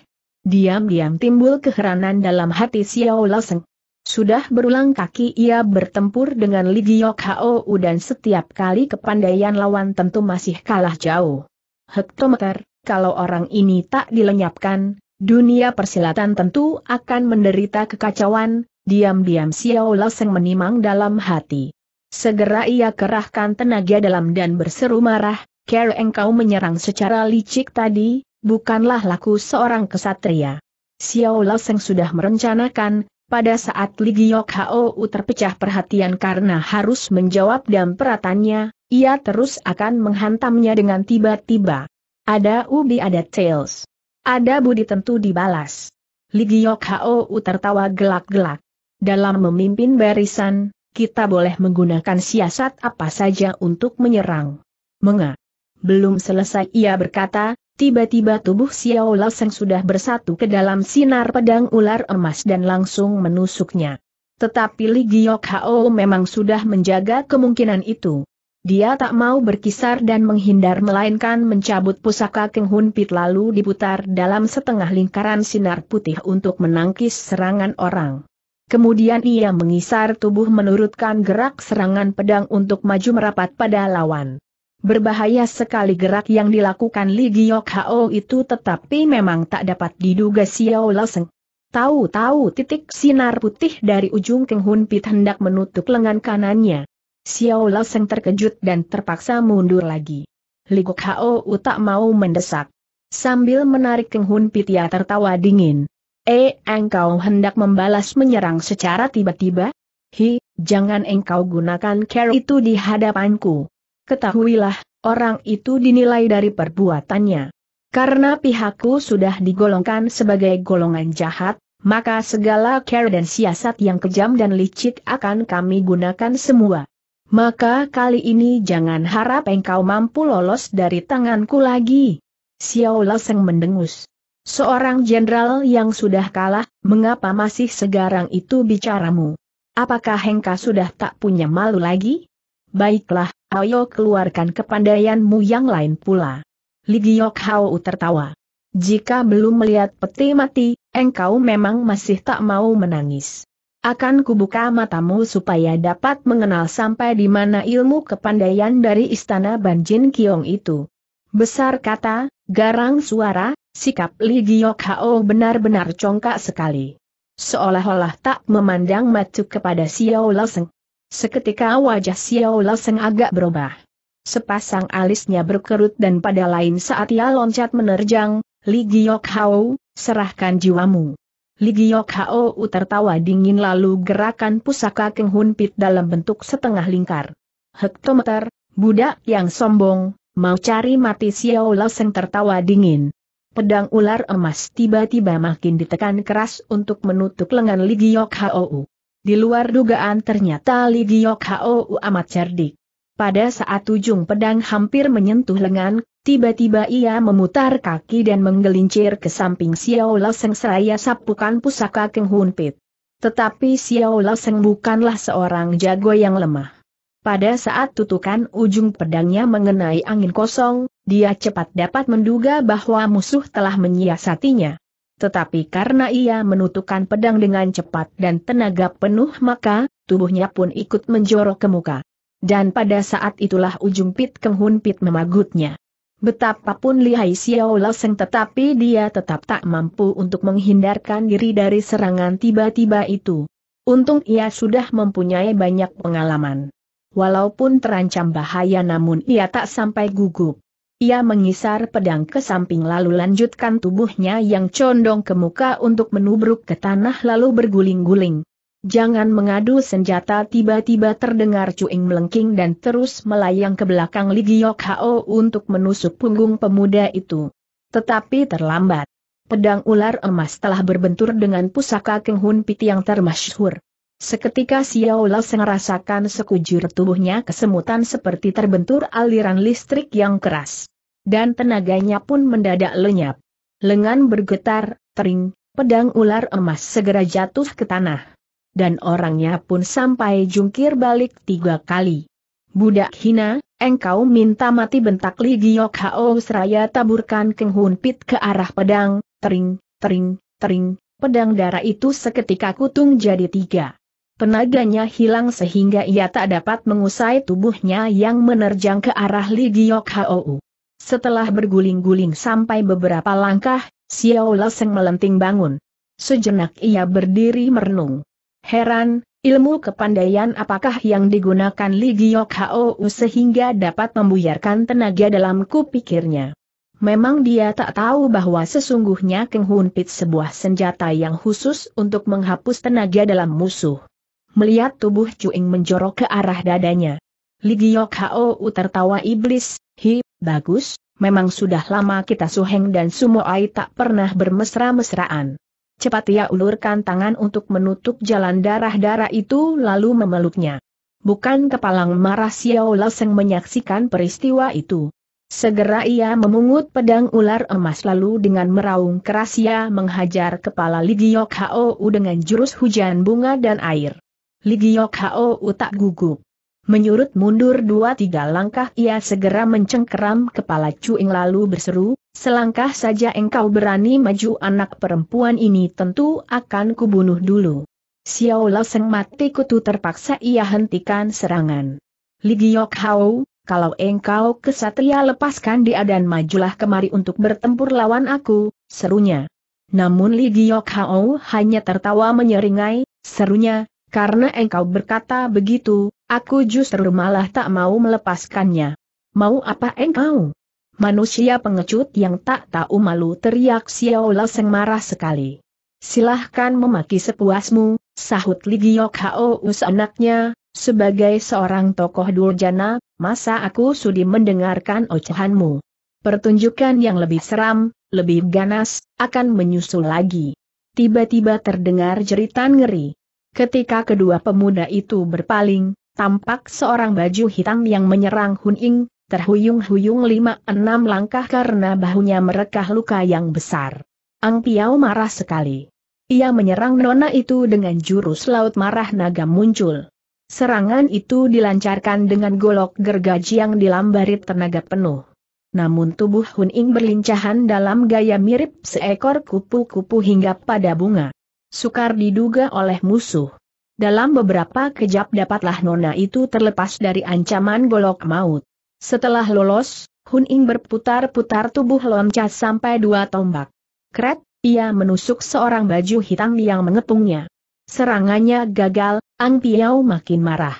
Diam-diam timbul keheranan dalam hati Xiao Loseng. Sudah berulang kaki ia bertempur dengan Ligiok Hou dan setiap kali kepandaian lawan tentu masih kalah jauh. Hektometer, kalau orang ini tak dilenyapkan, dunia persilatan tentu akan menderita kekacauan, diam-diam Xiao Loseng menimang dalam hati. Segera ia kerahkan tenaga dalam dan berseru marah, Kera engkau menyerang secara licik tadi, bukanlah laku seorang kesatria. Xiao Loseng sudah merencanakan, pada saat Li Hou terpecah perhatian karena harus menjawab dan peratannya, ia terus akan menghantamnya dengan tiba-tiba. Ada ubi ada tails. Ada budi tentu dibalas. Li Hou tertawa gelak-gelak. Dalam memimpin barisan, kita boleh menggunakan siasat apa saja untuk menyerang. Menga. Belum selesai ia berkata, Tiba-tiba tubuh Xiao Laseng sudah bersatu ke dalam sinar pedang ular emas dan langsung menusuknya. Tetapi Li Giok Hao memang sudah menjaga kemungkinan itu. Dia tak mau berkisar dan menghindar melainkan mencabut pusaka Keng Hun Pit lalu diputar dalam setengah lingkaran sinar putih untuk menangkis serangan orang. Kemudian ia mengisar tubuh menurutkan gerak serangan pedang untuk maju merapat pada lawan. Berbahaya sekali gerak yang dilakukan Li Giok Hao itu tetapi memang tak dapat diduga Xiao Laseng. Tahu-tahu titik sinar putih dari ujung Keng Hun Pit hendak menutup lengan kanannya. Xiao Laseng terkejut dan terpaksa mundur lagi. Li Giok Hao tak mau mendesak. Sambil menarik Keng Hun Pit ia tertawa dingin. Eh, engkau hendak membalas menyerang secara tiba-tiba? Hi, jangan engkau gunakan care itu di hadapanku. Ketahuilah, orang itu dinilai dari perbuatannya. Karena pihakku sudah digolongkan sebagai golongan jahat, maka segala care dan siasat yang kejam dan licik akan kami gunakan semua. Maka kali ini jangan harap engkau mampu lolos dari tanganku lagi. Xiao Seng mendengus. Seorang jenderal yang sudah kalah, mengapa masih segarang itu bicaramu? Apakah Hengka sudah tak punya malu lagi? Baiklah, Ayo keluarkan kepandaianmu yang lain pula. Li Giok Hao tertawa. Jika belum melihat peti mati, engkau memang masih tak mau menangis. Akan kubuka matamu supaya dapat mengenal sampai di mana ilmu kepandaian dari istana Banjin Kiong itu. Besar kata, garang suara, sikap Li Giok Hao benar-benar congkak sekali. Seolah-olah tak memandang matu kepada Xiao Laseng. Seketika wajah Xiao Laseng agak berubah. Sepasang alisnya berkerut dan pada lain saat ia loncat menerjang, Li Giok Hao, serahkan jiwamu. Li Giok Hao tertawa dingin lalu gerakan pusaka Keng Hun Pit dalam bentuk setengah lingkar. Hektometer, budak yang sombong, mau cari mati Xiao Laseng tertawa dingin. Pedang ular emas tiba-tiba makin ditekan keras untuk menutup lengan Li Giok Hao. Di luar dugaan ternyata Li Giok Hou amat cerdik. Pada saat ujung pedang hampir menyentuh lengan, tiba-tiba ia memutar kaki dan menggelincir ke samping Xiao Seng seraya sapukan pusaka Keng Hun Pit. Tetapi Xiao Seng bukanlah seorang jago yang lemah. Pada saat tutukan ujung pedangnya mengenai angin kosong, dia cepat dapat menduga bahwa musuh telah menyiasatinya. Tetapi karena ia menutupkan pedang dengan cepat dan tenaga penuh maka, tubuhnya pun ikut menjorok ke muka. Dan pada saat itulah ujung Pit Keng Pit memagutnya. Betapapun lihai Xiao Seng tetapi dia tetap tak mampu untuk menghindarkan diri dari serangan tiba-tiba itu. Untung ia sudah mempunyai banyak pengalaman. Walaupun terancam bahaya namun ia tak sampai gugup. Ia mengisar pedang ke samping lalu lanjutkan tubuhnya yang condong ke muka untuk menubruk ke tanah lalu berguling-guling. Jangan mengadu senjata tiba-tiba terdengar cuing melengking dan terus melayang ke belakang Li Giok Hao untuk menusuk punggung pemuda itu. Tetapi terlambat. Pedang ular emas telah berbentur dengan pusaka Keng Hun Pit yang termasyhur. Seketika Xiao Lao merasakan sekujur tubuhnya kesemutan seperti terbentur aliran listrik yang keras dan tenaganya pun mendadak lenyap. Lengan bergetar, tering, pedang ular emas segera jatuh ke tanah. Dan orangnya pun sampai jungkir balik tiga kali. Budak hina, engkau minta mati bentak Li Giok Hao seraya taburkan Keng Hun Pit ke arah pedang, tering, tering, tering, pedang darah itu seketika kutung jadi tiga. Tenaganya hilang sehingga ia tak dapat mengusai tubuhnya yang menerjang ke arah Li Giok Hao. Setelah berguling-guling sampai beberapa langkah, Xiao Leseng melenting bangun. Sejenak ia berdiri merenung. Heran, ilmu kepandaian apakah yang digunakan Li Giok Hao sehingga dapat membuyarkan tenaga dalamku pikirnya. Memang dia tak tahu bahwa sesungguhnya Keng Hun Pit sebuah senjata yang khusus untuk menghapus tenaga dalam musuh. Melihat tubuh Cuing menjorok ke arah dadanya. Li Giok Hao tertawa iblis, Hi, Bagus, memang sudah lama kita Suheng dan Sumoai tak pernah bermesra-mesraan. Cepat ia ulurkan tangan untuk menutup jalan darah-darah itu lalu memeluknya. Bukan kepalang marah Xiao Laoseng menyaksikan peristiwa itu. Segera ia memungut pedang ular emas lalu dengan meraung keras ia menghajar kepala Ligiok Hou dengan jurus hujan bunga dan air. Ligiok Hou tak gugup. Menyurut mundur dua-tiga langkah ia segera mencengkeram kepala Cuing lalu berseru, selangkah saja engkau berani maju anak perempuan ini tentu akan kubunuh dulu. Xiao Lao Seng mati kutu terpaksa ia hentikan serangan. Li Ligiok Hao, kalau engkau kesatria lepaskan dia dan majulah kemari untuk bertempur lawan aku, serunya. Namun Li Giok Hao hanya tertawa menyeringai, serunya, karena engkau berkata begitu, aku justru malah tak mau melepaskannya. Mau apa engkau? Manusia pengecut yang tak tahu malu teriak Xiao Seng marah sekali. Silahkan memaki sepuasmu, sahut Li Giok Haous anaknya, sebagai seorang tokoh durjana, masa aku sudi mendengarkan ocehanmu. Pertunjukan yang lebih seram, lebih ganas, akan menyusul lagi. Tiba-tiba terdengar jeritan ngeri. Ketika kedua pemuda itu berpaling, tampak seorang baju hitam yang menyerang Hun Ing, terhuyung-huyung lima enam langkah karena bahunya merekah luka yang besar. Ang Piao marah sekali. Ia menyerang nona itu dengan jurus laut marah naga muncul. Serangan itu dilancarkan dengan golok gergaji yang dilambari tenaga penuh. Namun tubuh Hun Ing berlincahan dalam gaya mirip seekor kupu-kupu hingga pada bunga sukar diduga oleh musuh. Dalam beberapa kejap dapatlah nona itu terlepas dari ancaman golok maut. Setelah lolos, Hun Ing berputar-putar tubuh loncat sampai dua tombak. Kret, ia menusuk seorang baju hitam yang mengepungnya. Serangannya gagal, Ang Piau makin marah.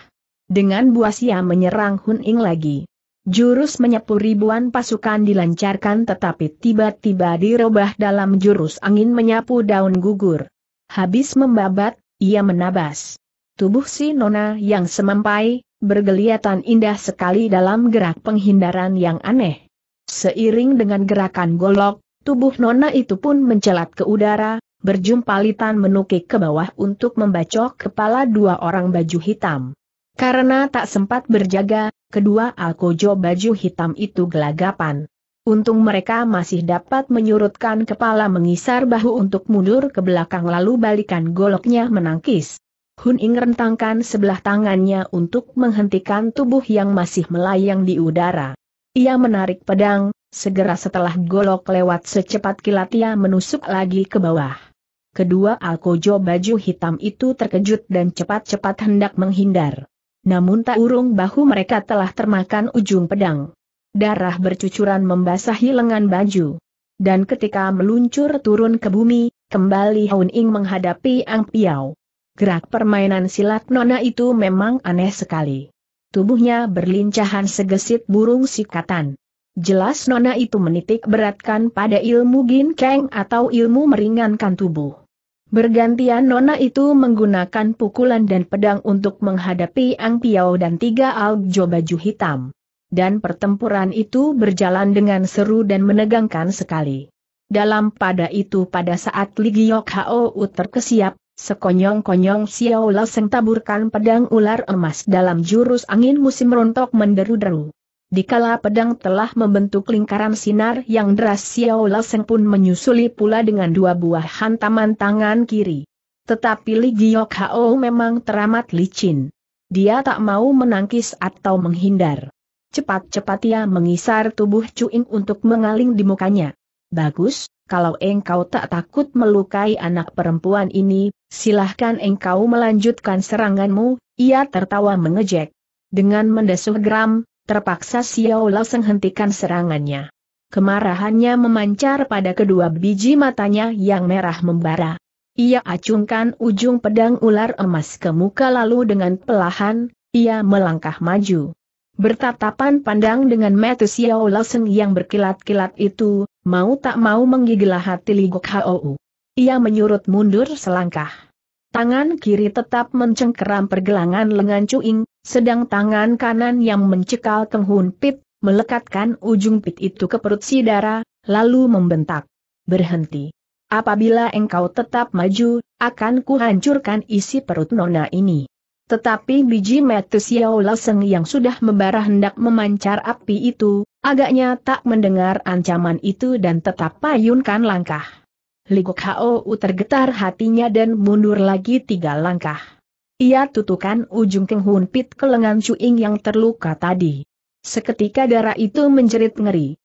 Dengan buas ia menyerang Hun Ing lagi. Jurus menyapu ribuan pasukan dilancarkan tetapi tiba-tiba dirubah dalam jurus angin menyapu daun gugur. Habis membabat, ia menabas. Tubuh si Nona yang semampai, bergeliatan indah sekali dalam gerak penghindaran yang aneh. Seiring dengan gerakan golok, tubuh Nona itu pun mencelat ke udara, berjumpa litan menukik ke bawah untuk membacok kepala dua orang baju hitam. Karena tak sempat berjaga, kedua alkojo baju hitam itu gelagapan. Untung mereka masih dapat menyurutkan kepala mengisar bahu untuk mundur ke belakang lalu balikan goloknya menangkis. Hun Ing rentangkan sebelah tangannya untuk menghentikan tubuh yang masih melayang di udara. Ia menarik pedang, segera setelah golok lewat secepat kilat ia menusuk lagi ke bawah. Kedua Alkojo baju hitam itu terkejut dan cepat-cepat hendak menghindar. Namun tak urung bahu mereka telah termakan ujung pedang. Darah bercucuran membasahi lengan baju. Dan ketika meluncur turun ke bumi, kembali Hun Ing menghadapi Ang Piao. Gerak permainan silat nona itu memang aneh sekali. Tubuhnya berlincahan segesit burung sikatan. Jelas nona itu menitik beratkan pada ilmu gin keng atau ilmu meringankan tubuh. Bergantian nona itu menggunakan pukulan dan pedang untuk menghadapi Ang Piao dan tiga aljo baju hitam dan pertempuran itu berjalan dengan seru dan menegangkan sekali. Dalam pada itu pada saat Ligi Yok Hao terkesiap, sekonyong-konyong Xiao Laseng taburkan pedang ular emas dalam jurus angin musim rontok menderu-deru. Dikala pedang telah membentuk lingkaran sinar yang deras Xiao Laseng pun menyusuli pula dengan dua buah hantaman tangan kiri. Tetapi Li Giok Hao memang teramat licin. Dia tak mau menangkis atau menghindar. Cepat-cepat ia mengisar tubuh Cuing untuk mengaling di mukanya. Bagus, kalau engkau tak takut melukai anak perempuan ini, silahkan engkau melanjutkan seranganmu, ia tertawa mengejek. Dengan mendesuh geram, terpaksa Xiao Lao hentikan serangannya. Kemarahannya memancar pada kedua biji matanya yang merah membara. Ia acungkan ujung pedang ular emas ke muka lalu dengan pelahan, ia melangkah maju. Bertatapan pandang dengan mata Xiao Lawson yang berkilat-kilat itu, mau tak mau menggigil hati Li Gok Ia menyurut mundur selangkah. Tangan kiri tetap mencengkeram pergelangan lengan cuing, sedang tangan kanan yang mencekal tenghun pit, melekatkan ujung pit itu ke perut si darah, lalu membentak. Berhenti. Apabila engkau tetap maju, akan kuhancurkan isi perut nona ini. Tetapi biji Xiao Laseng yang sudah membara hendak memancar api itu, agaknya tak mendengar ancaman itu dan tetap payunkan langkah. Ligok u tergetar hatinya dan mundur lagi tiga langkah. Ia tutukan ujung pit ke lengan Ying yang terluka tadi. Seketika darah itu menjerit ngeri.